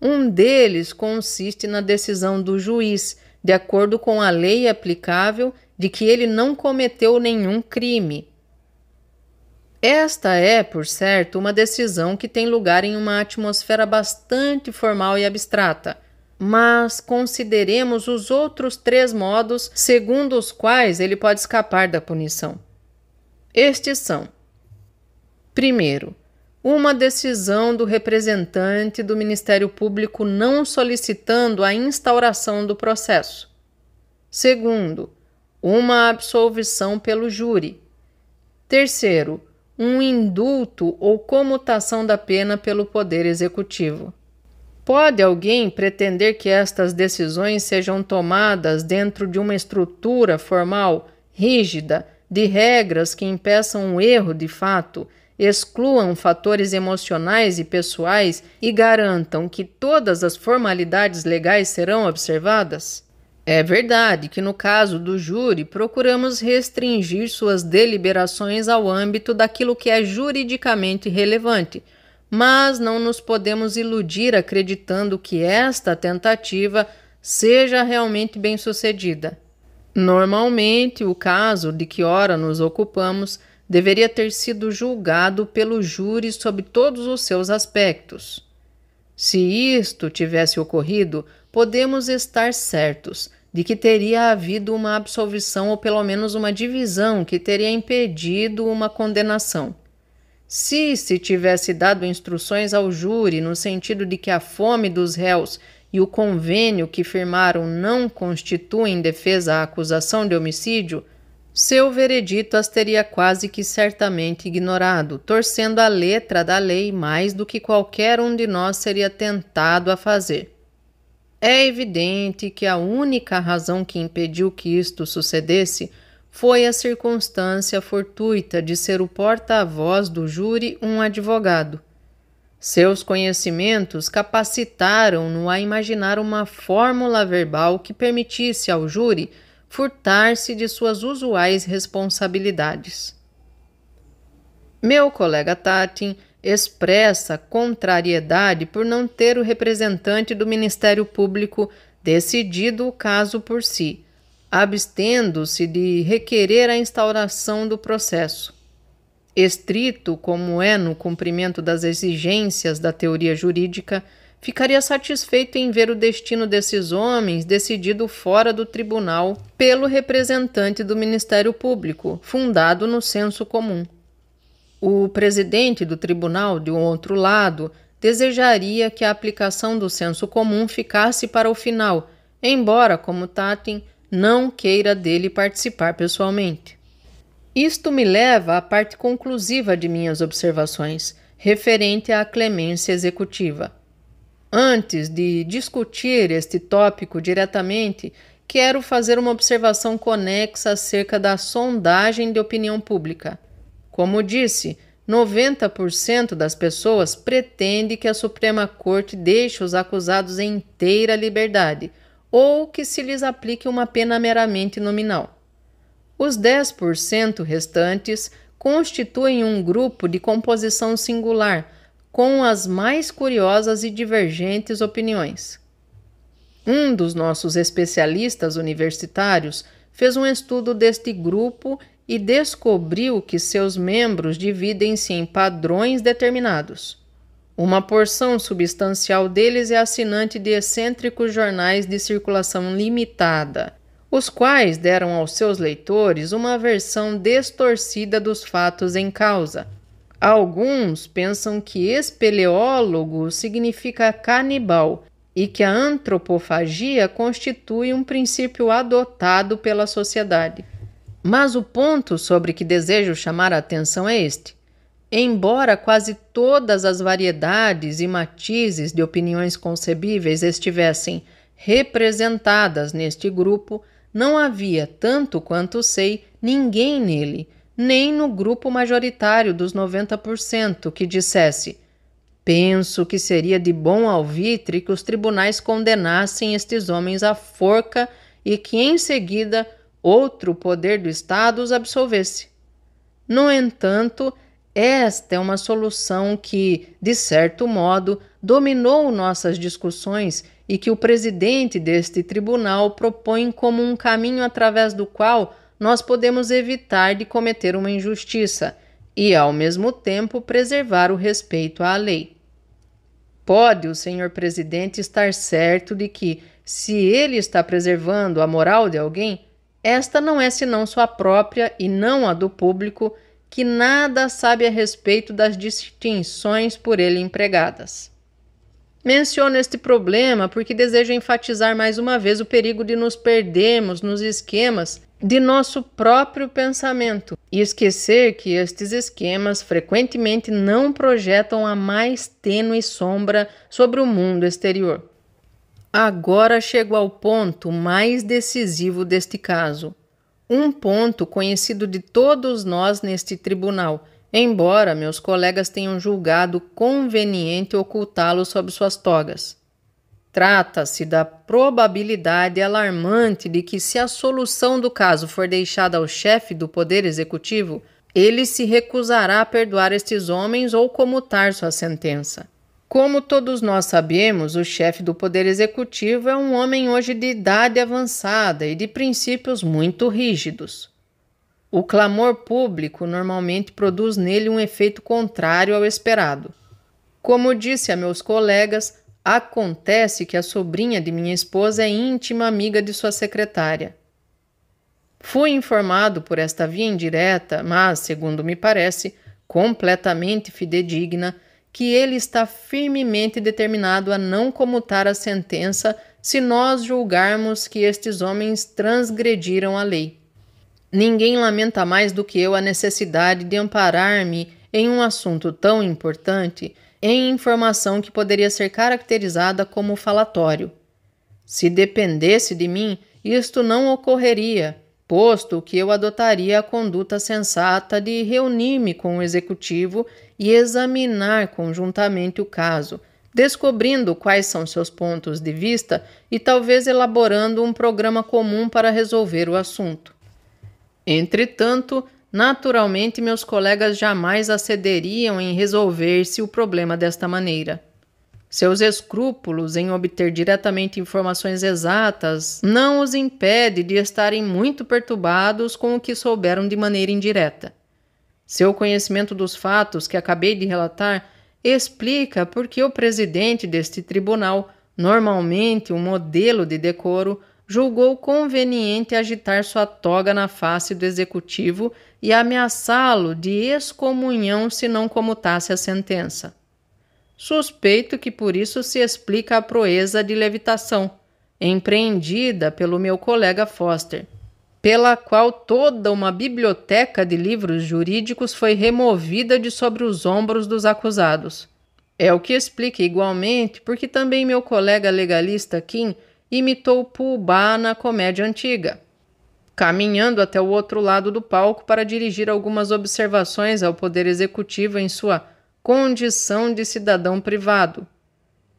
Um deles consiste na decisão do juiz, de acordo com a lei aplicável, de que ele não cometeu nenhum crime. Esta é, por certo, uma decisão que tem lugar em uma atmosfera bastante formal e abstrata. Mas consideremos os outros três modos segundo os quais ele pode escapar da punição. Estes são: primeiro, uma decisão do representante do Ministério Público não solicitando a instauração do processo. Segundo, uma absolvição pelo júri. Terceiro, um indulto ou comutação da pena pelo Poder Executivo. Pode alguém pretender que estas decisões sejam tomadas dentro de uma estrutura formal rígida de regras que impeçam o erro de fato, excluam fatores emocionais e pessoais e garantam que todas as formalidades legais serão observadas? É verdade que, no caso do júri, procuramos restringir suas deliberações ao âmbito daquilo que é juridicamente relevante, mas não nos podemos iludir acreditando que esta tentativa seja realmente bem sucedida. Normalmente, o caso de que ora nos ocupamos deveria ter sido julgado pelo júri sob todos os seus aspectos. Se isto tivesse ocorrido, podemos estar certos de que teria havido uma absolvição ou pelo menos uma divisão que teria impedido uma condenação. Se se tivesse dado instruções ao júri no sentido de que a fome dos réus e o convênio que firmaram não constituem defesa à acusação de homicídio, seu veredito as teria quase que certamente ignorado, torcendo a letra da lei mais do que qualquer um de nós seria tentado a fazer. É evidente que a única razão que impediu que isto sucedesse foi a circunstância fortuita de ser o porta-voz do júri um advogado. Seus conhecimentos capacitaram-no a imaginar uma fórmula verbal que permitisse ao júri furtar-se de suas usuais responsabilidades. Meu colega Tatin expressa contrariedade por não ter o representante do Ministério Público decidido o caso por si, abstendo-se de requerer a instauração do processo. Estrito como é no cumprimento das exigências da teoria jurídica, ficaria satisfeito em ver o destino desses homens decidido fora do tribunal pelo representante do Ministério Público, fundado no senso comum. O presidente do tribunal, de um outro lado, desejaria que a aplicação do senso comum ficasse para o final, embora, como Tatin, não queira dele participar pessoalmente. Isto me leva à parte conclusiva de minhas observações, referente à clemência executiva. Antes de discutir este tópico diretamente, quero fazer uma observação conexa acerca da sondagem de opinião pública. Como disse, 90% das pessoas pretende que a Suprema Corte deixe os acusados em inteira liberdade ou que se lhes aplique uma pena meramente nominal. Os 10% restantes constituem um grupo de composição singular com as mais curiosas e divergentes opiniões. Um dos nossos especialistas universitários fez um estudo deste grupo e descobriu que seus membros dividem-se em padrões determinados. Uma porção substancial deles é assinante de excêntricos jornais de circulação limitada, os quais deram aos seus leitores uma versão distorcida dos fatos em causa. Alguns pensam que espeleólogo significa canibal e que a antropofagia constitui um princípio adotado pela sociedade. Mas o ponto sobre que desejo chamar a atenção é este. Embora quase todas as variedades e matizes de opiniões concebíveis estivessem representadas neste grupo, não havia, tanto quanto sei, ninguém nele, nem no grupo majoritário dos 90%, que dissesse: Penso que seria de bom alvitre que os tribunais condenassem estes homens à forca e que, em seguida, outro poder do Estado os absolvesse. No entanto, esta é uma solução que, de certo modo, dominou nossas discussões e que o presidente deste tribunal propõe como um caminho através do qual nós podemos evitar de cometer uma injustiça e, ao mesmo tempo, preservar o respeito à lei. Pode o senhor presidente estar certo de que, se ele está preservando a moral de alguém, esta não é senão sua própria e não a do público, que nada sabe a respeito das distinções por ele empregadas. Menciono este problema porque desejo enfatizar mais uma vez o perigo de nos perdermos nos esquemas de nosso próprio pensamento e esquecer que estes esquemas frequentemente não projetam a mais tênue sombra sobre o mundo exterior. Agora chego ao ponto mais decisivo deste caso. Um ponto conhecido de todos nós neste tribunal, embora meus colegas tenham julgado conveniente ocultá-lo sob suas togas. Trata-se da probabilidade alarmante de que, se a solução do caso for deixada ao chefe do Poder Executivo, ele se recusará a perdoar estes homens ou comutar sua sentença. Como todos nós sabemos, o chefe do Poder Executivo é um homem hoje de idade avançada e de princípios muito rígidos. O clamor público normalmente produz nele um efeito contrário ao esperado. Como disse a meus colegas, acontece que a sobrinha de minha esposa é íntima amiga de sua secretária. Fui informado por esta via indireta, mas, segundo me parece, completamente fidedigna que ele está firmemente determinado a não comutar a sentença se nós julgarmos que estes homens transgrediram a lei. Ninguém lamenta mais do que eu a necessidade de amparar-me em um assunto tão importante em informação que poderia ser caracterizada como falatório. Se dependesse de mim, isto não ocorreria, posto que eu adotaria a conduta sensata de reunir-me com o executivo e examinar conjuntamente o caso, descobrindo quais são seus pontos de vista e talvez elaborando um programa comum para resolver o assunto. Entretanto, naturalmente meus colegas jamais acederiam em resolver-se o problema desta maneira. Seus escrúpulos em obter diretamente informações exatas não os impede de estarem muito perturbados com o que souberam de maneira indireta. Seu conhecimento dos fatos que acabei de relatar explica por que o presidente deste tribunal, normalmente um modelo de decoro, julgou conveniente agitar sua toga na face do executivo e ameaçá-lo de excomunhão se não comutasse a sentença. Suspeito que por isso se explica a proeza de levitação, empreendida pelo meu colega Foster, pela qual toda uma biblioteca de livros jurídicos foi removida de sobre os ombros dos acusados. É o que explica igualmente porque também meu colega legalista Kim imitou Pulbá na comédia antiga caminhando até o outro lado do palco para dirigir algumas observações ao Poder Executivo em sua condição de cidadão privado.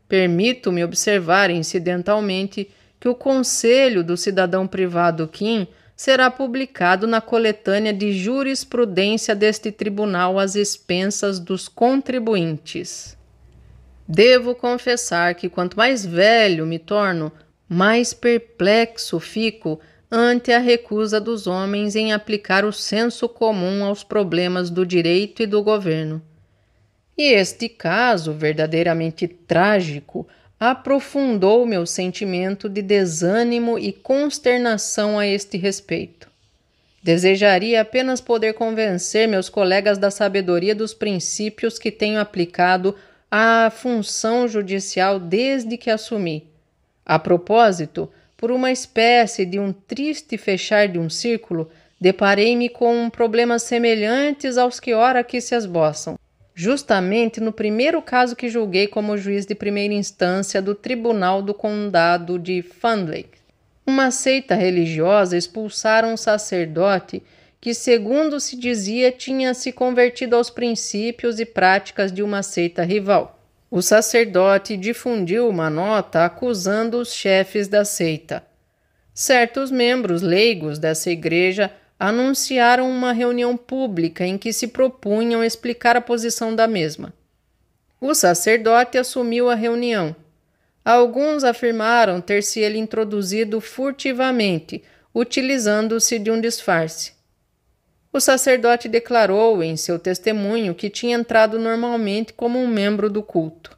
Permito-me observar incidentalmente que o Conselho do Cidadão Privado Kim será publicado na coletânea de jurisprudência deste tribunal às expensas dos contribuintes. Devo confessar que quanto mais velho me torno, mais perplexo fico ante a recusa dos homens em aplicar o senso comum aos problemas do direito e do governo. E este caso, verdadeiramente trágico, aprofundou meu sentimento de desânimo e consternação a este respeito. Desejaria apenas poder convencer meus colegas da sabedoria dos princípios que tenho aplicado à função judicial desde que assumi. A propósito, por uma espécie de um triste fechar de um círculo, deparei-me com problemas semelhantes aos que ora aqui se esboçam justamente no primeiro caso que julguei como juiz de primeira instância do Tribunal do Condado de Fundley, Uma seita religiosa expulsara um sacerdote que, segundo se dizia, tinha se convertido aos princípios e práticas de uma seita rival. O sacerdote difundiu uma nota acusando os chefes da seita. Certos membros leigos dessa igreja anunciaram uma reunião pública em que se propunham explicar a posição da mesma. O sacerdote assumiu a reunião. Alguns afirmaram ter se ele introduzido furtivamente, utilizando-se de um disfarce. O sacerdote declarou em seu testemunho que tinha entrado normalmente como um membro do culto.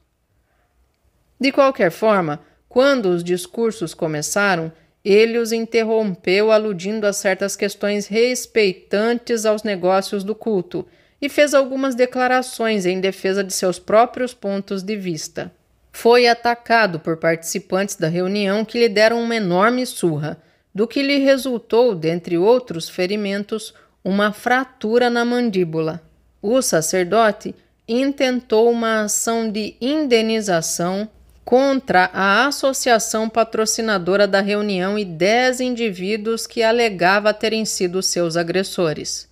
De qualquer forma, quando os discursos começaram, ele os interrompeu, aludindo a certas questões respeitantes aos negócios do culto, e fez algumas declarações em defesa de seus próprios pontos de vista. Foi atacado por participantes da reunião que lhe deram uma enorme surra, do que lhe resultou, dentre outros ferimentos, uma fratura na mandíbula. O sacerdote intentou uma ação de indenização contra a associação patrocinadora da reunião e 10 indivíduos que alegava terem sido seus agressores.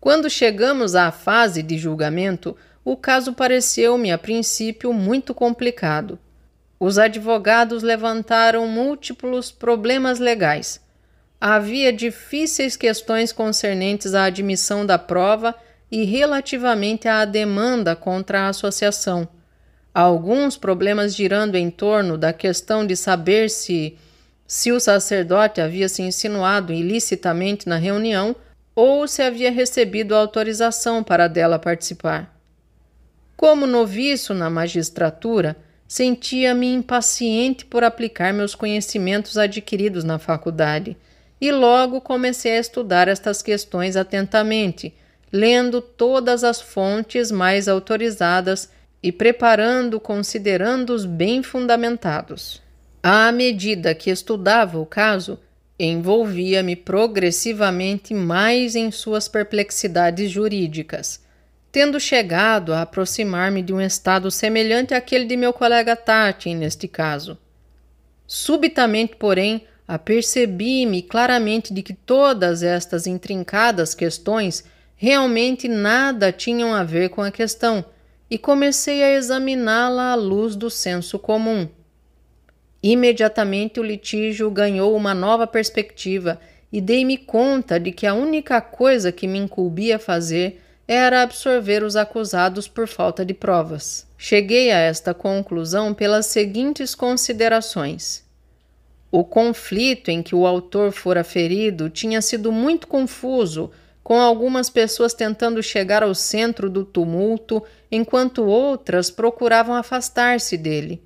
Quando chegamos à fase de julgamento, o caso pareceu-me a princípio muito complicado. Os advogados levantaram múltiplos problemas legais. Havia difíceis questões concernentes à admissão da prova e relativamente à demanda contra a associação alguns problemas girando em torno da questão de saber se se o sacerdote havia se insinuado ilicitamente na reunião ou se havia recebido autorização para dela participar. Como noviço na magistratura, sentia-me impaciente por aplicar meus conhecimentos adquiridos na faculdade e logo comecei a estudar estas questões atentamente, lendo todas as fontes mais autorizadas e preparando considerandos bem fundamentados. À medida que estudava o caso, envolvia-me progressivamente mais em suas perplexidades jurídicas, tendo chegado a aproximar-me de um estado semelhante àquele de meu colega Tati neste caso. Subitamente, porém, apercebi-me claramente de que todas estas intrincadas questões realmente nada tinham a ver com a questão e comecei a examiná-la à luz do senso comum. Imediatamente o litígio ganhou uma nova perspectiva e dei-me conta de que a única coisa que me incumbia fazer era absorver os acusados por falta de provas. Cheguei a esta conclusão pelas seguintes considerações. O conflito em que o autor fora ferido tinha sido muito confuso com algumas pessoas tentando chegar ao centro do tumulto, enquanto outras procuravam afastar-se dele.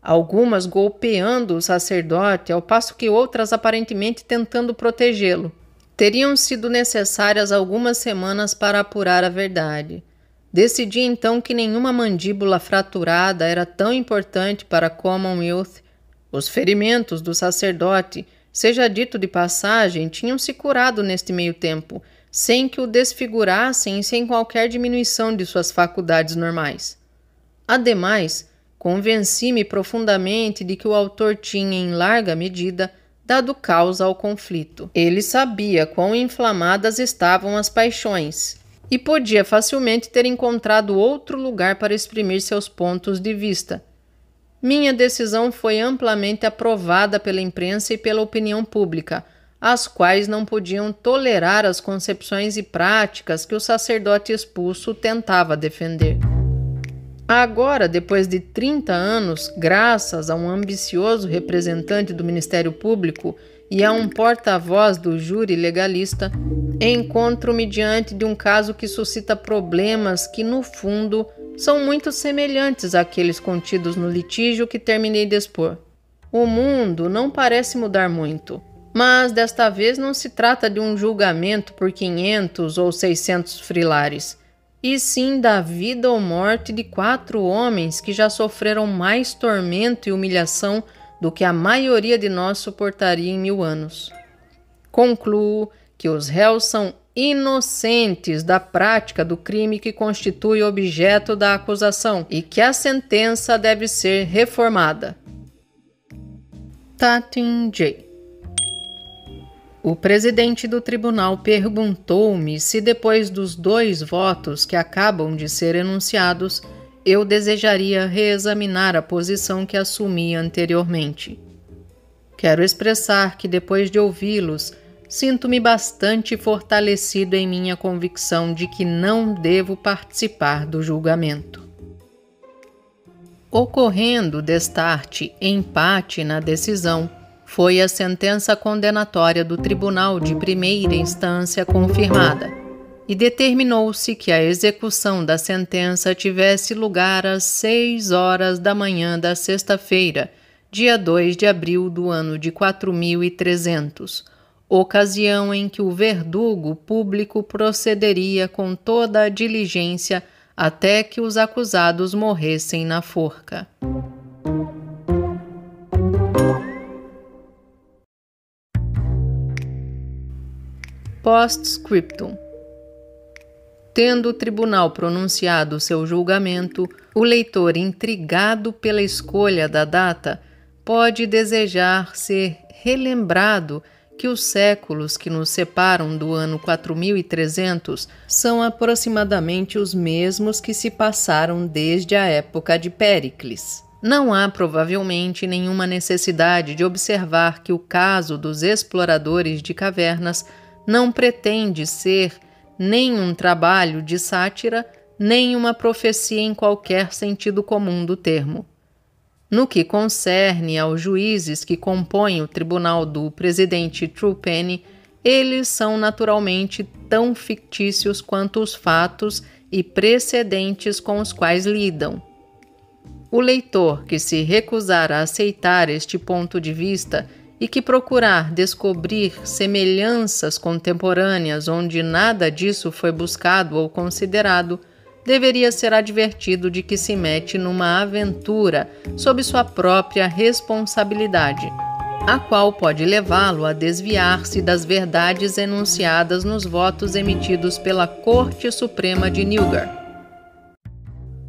Algumas golpeando o sacerdote, ao passo que outras aparentemente tentando protegê-lo. Teriam sido necessárias algumas semanas para apurar a verdade. Decidi então que nenhuma mandíbula fraturada era tão importante para Commonwealth. Os ferimentos do sacerdote, seja dito de passagem, tinham se curado neste meio tempo sem que o desfigurassem e sem qualquer diminuição de suas faculdades normais. Ademais, convenci-me profundamente de que o autor tinha, em larga medida, dado causa ao conflito. Ele sabia quão inflamadas estavam as paixões e podia facilmente ter encontrado outro lugar para exprimir seus pontos de vista. Minha decisão foi amplamente aprovada pela imprensa e pela opinião pública as quais não podiam tolerar as concepções e práticas que o sacerdote expulso tentava defender. Agora, depois de 30 anos, graças a um ambicioso representante do Ministério Público e a um porta-voz do júri legalista, encontro-me diante de um caso que suscita problemas que, no fundo, são muito semelhantes àqueles contidos no litígio que terminei de expor. O mundo não parece mudar muito. Mas desta vez não se trata de um julgamento por 500 ou 600 frilares, e sim da vida ou morte de quatro homens que já sofreram mais tormento e humilhação do que a maioria de nós suportaria em mil anos. Concluo que os réus são inocentes da prática do crime que constitui objeto da acusação e que a sentença deve ser reformada. Tatin J. O presidente do tribunal perguntou-me se, depois dos dois votos que acabam de ser enunciados, eu desejaria reexaminar a posição que assumi anteriormente. Quero expressar que, depois de ouvi-los, sinto-me bastante fortalecido em minha convicção de que não devo participar do julgamento. Ocorrendo destarte empate na decisão, foi a sentença condenatória do Tribunal de Primeira Instância confirmada e determinou-se que a execução da sentença tivesse lugar às 6 horas da manhã da sexta-feira, dia 2 de abril do ano de 4300, ocasião em que o verdugo público procederia com toda a diligência até que os acusados morressem na forca. Postscriptum. Tendo o tribunal pronunciado seu julgamento, o leitor intrigado pela escolha da data pode desejar ser relembrado que os séculos que nos separam do ano 4300 são aproximadamente os mesmos que se passaram desde a época de Péricles. Não há provavelmente nenhuma necessidade de observar que o caso dos exploradores de cavernas não pretende ser nem um trabalho de sátira, nem uma profecia em qualquer sentido comum do termo. No que concerne aos juízes que compõem o tribunal do presidente Truepenny, eles são naturalmente tão fictícios quanto os fatos e precedentes com os quais lidam. O leitor que se recusar a aceitar este ponto de vista e que procurar descobrir semelhanças contemporâneas onde nada disso foi buscado ou considerado, deveria ser advertido de que se mete numa aventura sob sua própria responsabilidade, a qual pode levá-lo a desviar-se das verdades enunciadas nos votos emitidos pela Corte Suprema de Newgar.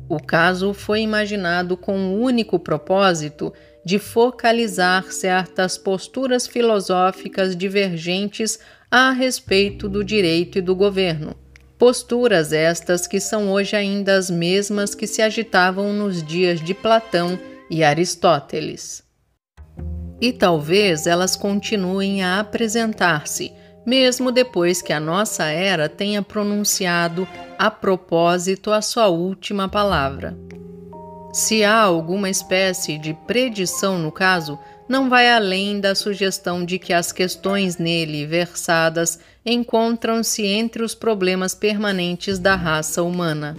O caso foi imaginado com o um único propósito de focalizar certas posturas filosóficas divergentes a respeito do direito e do governo. Posturas estas que são hoje ainda as mesmas que se agitavam nos dias de Platão e Aristóteles. E talvez elas continuem a apresentar-se, mesmo depois que a nossa era tenha pronunciado a propósito a sua última palavra. Se há alguma espécie de predição no caso, não vai além da sugestão de que as questões nele versadas encontram-se entre os problemas permanentes da raça humana.